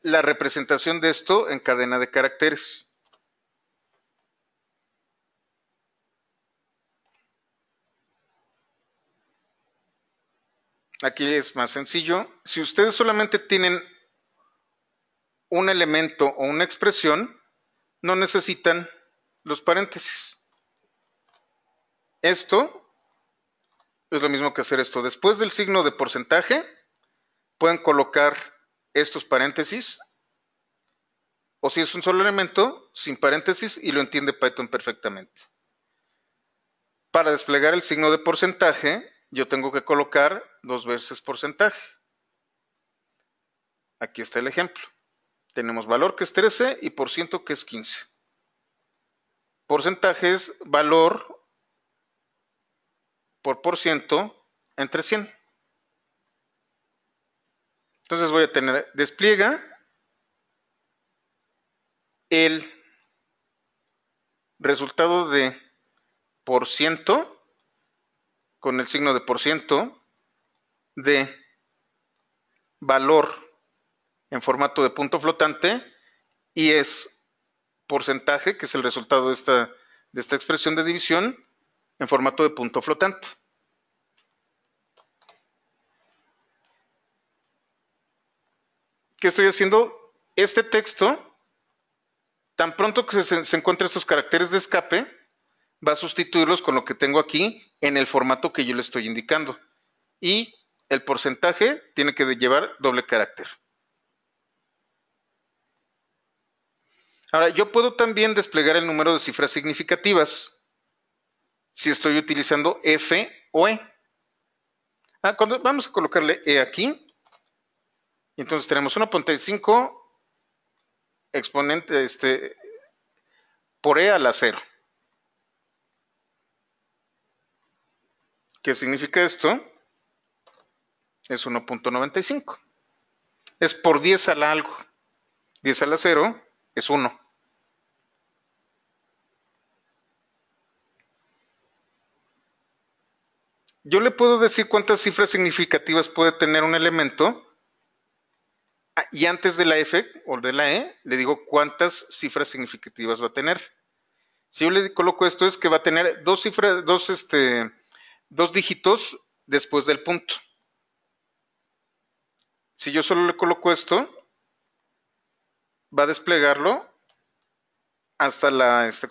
la representación de esto en cadena de caracteres. Aquí es más sencillo. Si ustedes solamente tienen un elemento o una expresión, no necesitan los paréntesis. Esto es lo mismo que hacer esto. Después del signo de porcentaje, pueden colocar estos paréntesis. O si es un solo elemento, sin paréntesis y lo entiende Python perfectamente. Para desplegar el signo de porcentaje, yo tengo que colocar dos veces porcentaje. Aquí está el ejemplo. Tenemos valor que es 13 y por ciento que es 15. Porcentaje es valor por por ciento entre 100. Entonces voy a tener, despliega el resultado de por ciento con el signo de por ciento de valor en formato de punto flotante y es porcentaje, que es el resultado de esta, expresión de división, en formato de punto flotante. ¿Qué estoy haciendo? Este texto, tan pronto que se, se encuentren estos caracteres de escape, va a sustituirlos con lo que tengo aquí en el formato que yo le estoy indicando. Y el porcentaje tiene que llevar doble carácter. Ahora, yo puedo también desplegar el número de cifras significativas si estoy utilizando F o E. Ah, cuando, vamos a colocarle E aquí. Entonces tenemos 1.5 exponente este, por E a la 0. ¿Qué significa esto? Es 1.95. Es por 10 a la algo. 10 a la 0 es 1. Yo le puedo decir cuántas cifras significativas puede tener un elemento ah, y antes de la F o de la E le digo cuántas cifras significativas va a tener. Si yo le coloco esto es que va a tener dos cifras, dos este, dos dígitos después del punto. Si yo solo le coloco esto, va a desplegarlo hasta la, este,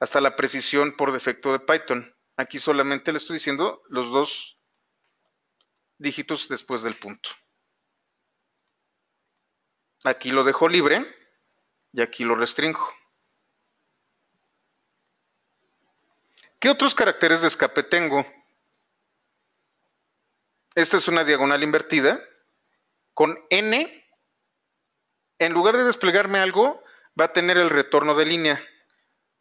hasta la precisión por defecto de Python. Aquí solamente le estoy diciendo los dos dígitos después del punto. Aquí lo dejo libre y aquí lo restringo. ¿Qué otros caracteres de escape tengo? Esta es una diagonal invertida. Con n, en lugar de desplegarme algo, va a tener el retorno de línea.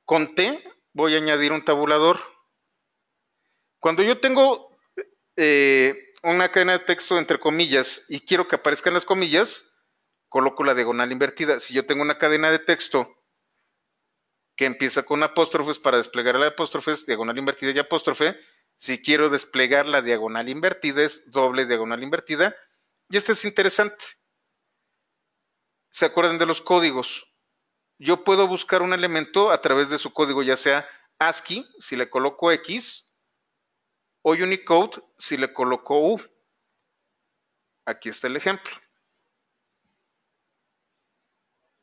Con t, voy a añadir un tabulador. Cuando yo tengo eh, una cadena de texto entre comillas y quiero que aparezcan las comillas, coloco la diagonal invertida. Si yo tengo una cadena de texto que empieza con apóstrofes para desplegar la apóstrofes, diagonal invertida y apóstrofe. Si quiero desplegar la diagonal invertida es doble diagonal invertida. Y esto es interesante. ¿Se acuerdan de los códigos? Yo puedo buscar un elemento a través de su código, ya sea ASCII, si le coloco X, o Unicode, si le coloco U. Aquí está el ejemplo.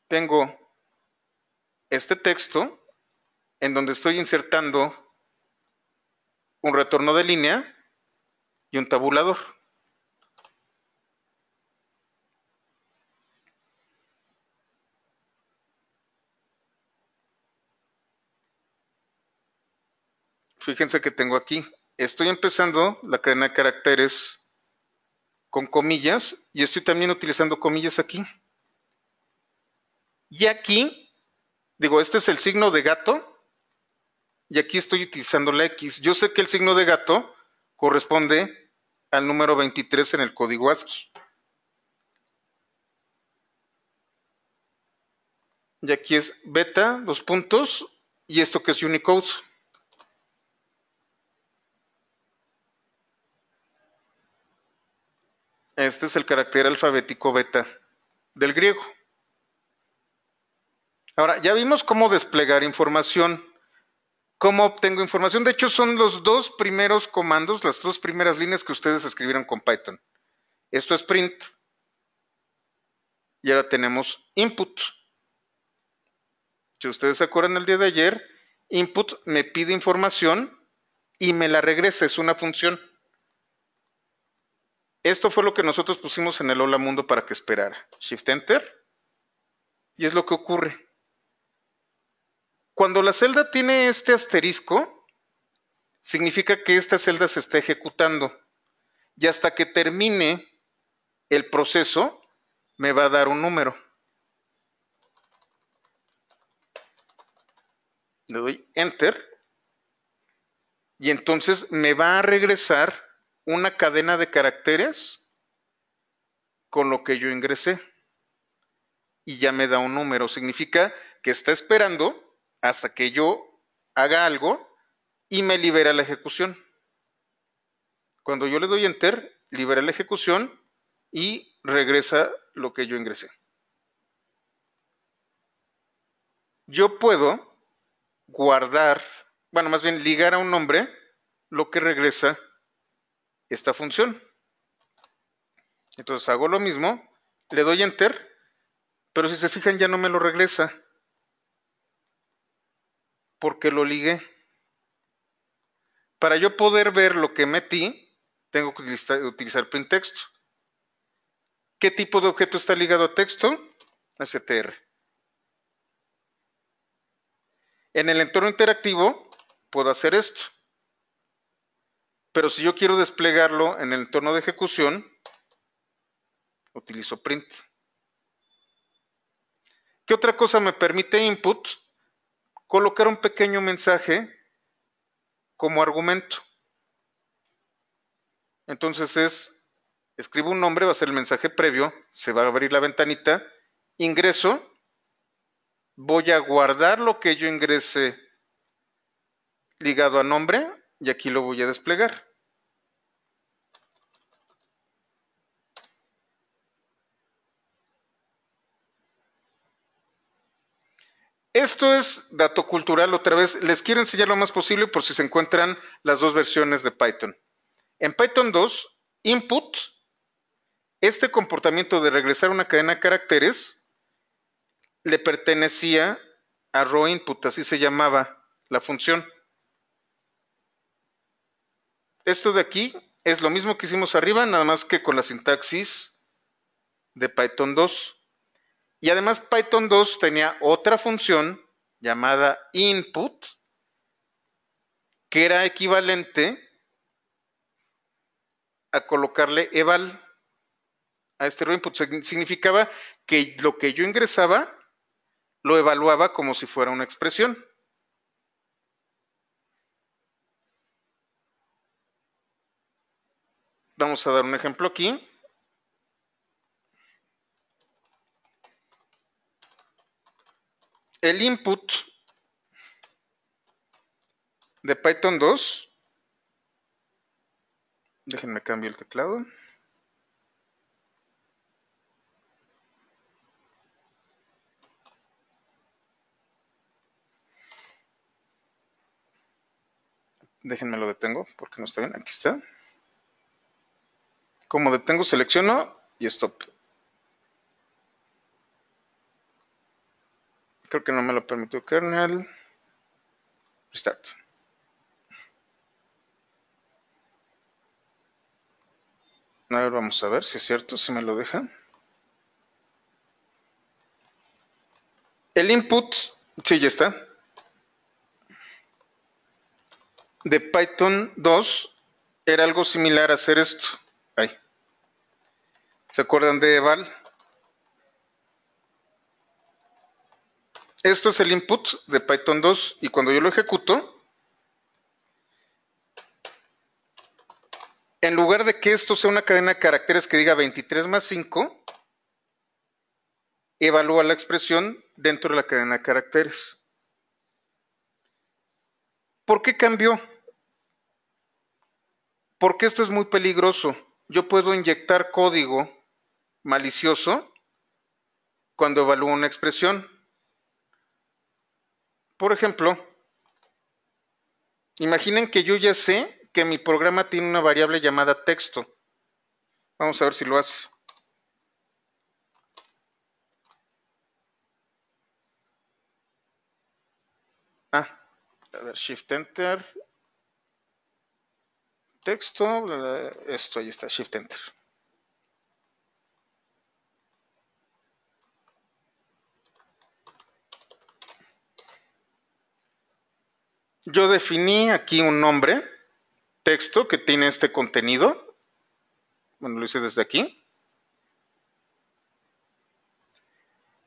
Tengo este texto en donde estoy insertando un retorno de línea y un tabulador. Fíjense que tengo aquí, estoy empezando la cadena de caracteres con comillas y estoy también utilizando comillas aquí. Y aquí digo, este es el signo de gato y aquí estoy utilizando la X. Yo sé que el signo de gato corresponde al número 23 en el código ASCII. Y aquí es beta, dos puntos, y esto que es Unicode. Este es el carácter alfabético beta del griego. Ahora, ya vimos cómo desplegar información. ¿Cómo obtengo información? De hecho, son los dos primeros comandos, las dos primeras líneas que ustedes escribieron con Python. Esto es print. Y ahora tenemos input. Si ustedes se acuerdan el día de ayer, input me pide información y me la regresa, es una función. Esto fue lo que nosotros pusimos en el hola mundo para que esperara. Shift enter. Y es lo que ocurre. Cuando la celda tiene este asterisco, significa que esta celda se está ejecutando. Y hasta que termine el proceso, me va a dar un número. Le doy Enter. Y entonces me va a regresar una cadena de caracteres con lo que yo ingresé. Y ya me da un número. Significa que está esperando hasta que yo haga algo y me libera la ejecución. Cuando yo le doy enter, libera la ejecución y regresa lo que yo ingresé. Yo puedo guardar, bueno, más bien ligar a un nombre lo que regresa esta función. Entonces hago lo mismo, le doy enter, pero si se fijan ya no me lo regresa, porque lo ligué. Para yo poder ver lo que metí, tengo que utilizar print texto. ¿Qué tipo de objeto está ligado a texto? STR. En el entorno interactivo puedo hacer esto. Pero si yo quiero desplegarlo en el entorno de ejecución, utilizo print. ¿Qué otra cosa me permite input? colocar un pequeño mensaje como argumento. Entonces es, escribo un nombre, va a ser el mensaje previo, se va a abrir la ventanita, ingreso, voy a guardar lo que yo ingrese ligado a nombre y aquí lo voy a desplegar. Esto es dato cultural otra vez. Les quiero enseñar lo más posible por si se encuentran las dos versiones de Python. En Python 2, input, este comportamiento de regresar una cadena de caracteres le pertenecía a row input, así se llamaba la función. Esto de aquí es lo mismo que hicimos arriba, nada más que con la sintaxis de Python 2. Y además Python 2 tenía otra función llamada input, que era equivalente a colocarle eval a este input. Significaba que lo que yo ingresaba lo evaluaba como si fuera una expresión. Vamos a dar un ejemplo aquí. el input de Python 2, déjenme cambio el teclado. Déjenme lo detengo porque no está bien. Aquí está. Como detengo, selecciono y stop. Creo que no me lo permitió kernel. Restart. A ver, vamos a ver si es cierto, si me lo deja. El input, sí, ya está. De Python 2 era algo similar a hacer esto. Ahí. ¿Se acuerdan de Val? esto es el input de Python 2 y cuando yo lo ejecuto, en lugar de que esto sea una cadena de caracteres que diga 23 más 5, evalúa la expresión dentro de la cadena de caracteres. ¿Por qué cambió? Porque esto es muy peligroso. Yo puedo inyectar código malicioso cuando evalúo una expresión. Por ejemplo, imaginen que yo ya sé que mi programa tiene una variable llamada texto. Vamos a ver si lo hace. Ah, a ver, Shift Enter. Texto, esto ahí está, Shift Enter. yo definí aquí un nombre, texto que tiene este contenido. Bueno, lo hice desde aquí.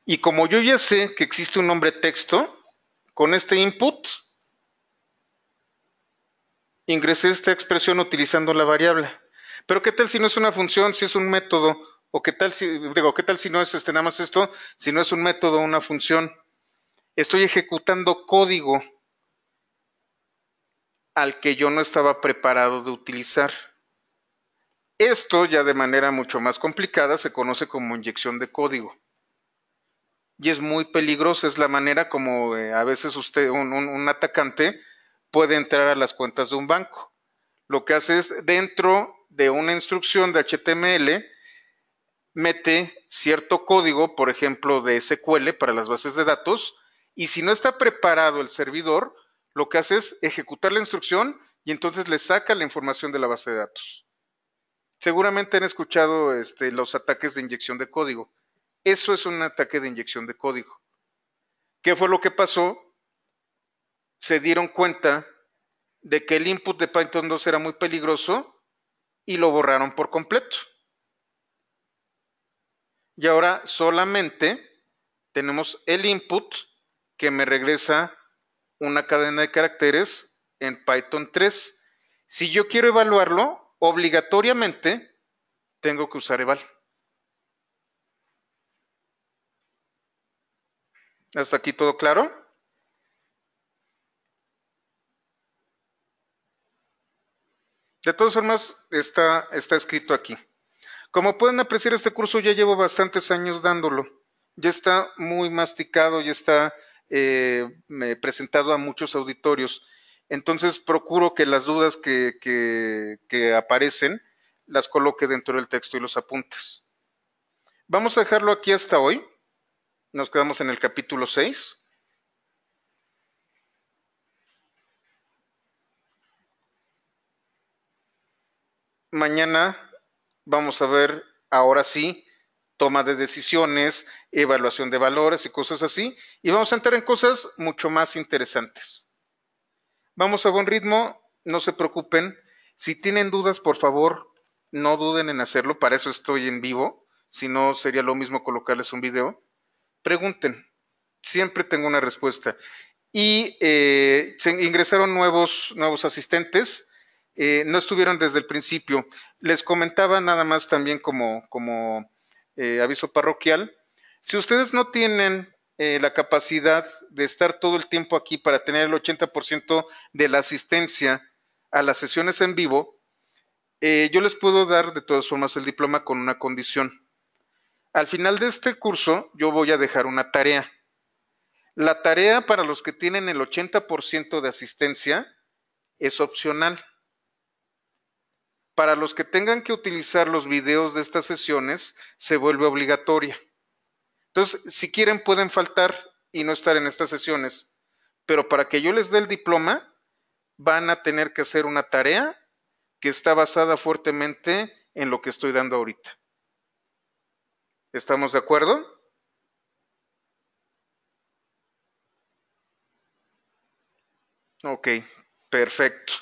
Y como yo ya sé que existe un nombre texto, con este input ingresé esta expresión utilizando la variable. Pero qué tal si no es una función, si es un método, o qué tal si, digo, qué tal si no es este, nada más esto, si no es un método, una función. Estoy ejecutando código al que yo no estaba preparado de utilizar. Esto ya de manera mucho más complicada se conoce como inyección de código. Y es muy peligrosa, es la manera como eh, a veces usted, un atacante puede entrar a las cuentas de un banco. Lo que hace es dentro de una instrucción de HTML, mete cierto código, por ejemplo, de SQL para las bases de datos, y si no está preparado el servidor, lo que hace es ejecutar la instrucción y entonces le saca la información de la base de datos. Seguramente han escuchado este, los ataques de inyección de código. Eso es un ataque de inyección de código. ¿Qué fue lo que pasó? Se dieron cuenta de que el input de Python 2 era muy peligroso y lo borraron por completo. Y ahora solamente tenemos el input que me regresa una cadena de caracteres en Python 3. Si yo quiero evaluarlo, obligatoriamente tengo que usar eval. ¿Hasta aquí todo claro? De todas formas, está, está escrito aquí. Como pueden apreciar, este curso ya llevo bastantes años dándolo. Ya está muy masticado, ya está eh, presentado a muchos auditorios. Entonces procuro que las dudas que, que aparecen las coloque dentro del texto y los apuntes. Vamos a dejarlo aquí hasta hoy. Nos quedamos en el capítulo 6. Mañana vamos a ver, ahora sí, toma de decisiones, evaluación de valores y cosas así. Y vamos a entrar en cosas mucho más interesantes. Vamos a buen ritmo, no se preocupen. Si tienen dudas, por favor, no duden en hacerlo. Para eso estoy en vivo. Si no, sería lo mismo colocarles un video. Pregunten. Siempre tengo una respuesta. Y eh, se ingresaron nuevos, nuevos asistentes. Eh, no estuvieron desde el principio. Les comentaba nada más también como eh, aviso parroquial. Si ustedes no tienen eh, la capacidad de estar todo el tiempo aquí para tener el 80% de la asistencia a las sesiones en vivo, eh, yo les puedo dar de todas formas el diploma con una condición. Al final de este curso yo voy a dejar una tarea. La tarea para los que tienen el 80% de asistencia es opcional. Para los que tengan que utilizar los videos de estas sesiones, se vuelve obligatoria. Entonces, si quieren, pueden faltar y no estar en estas sesiones. Pero para que yo les dé el diploma, van a tener que hacer una tarea que está basada fuertemente en lo que estoy dando ahorita. ¿Estamos de acuerdo? Ok, perfecto.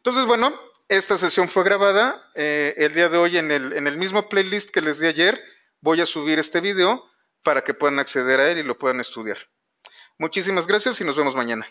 Entonces, bueno, esta sesión fue grabada eh, el día de hoy en el, en el mismo playlist que les di ayer. Voy a subir este video para que puedan acceder a él y lo puedan estudiar. Muchísimas gracias y nos vemos mañana.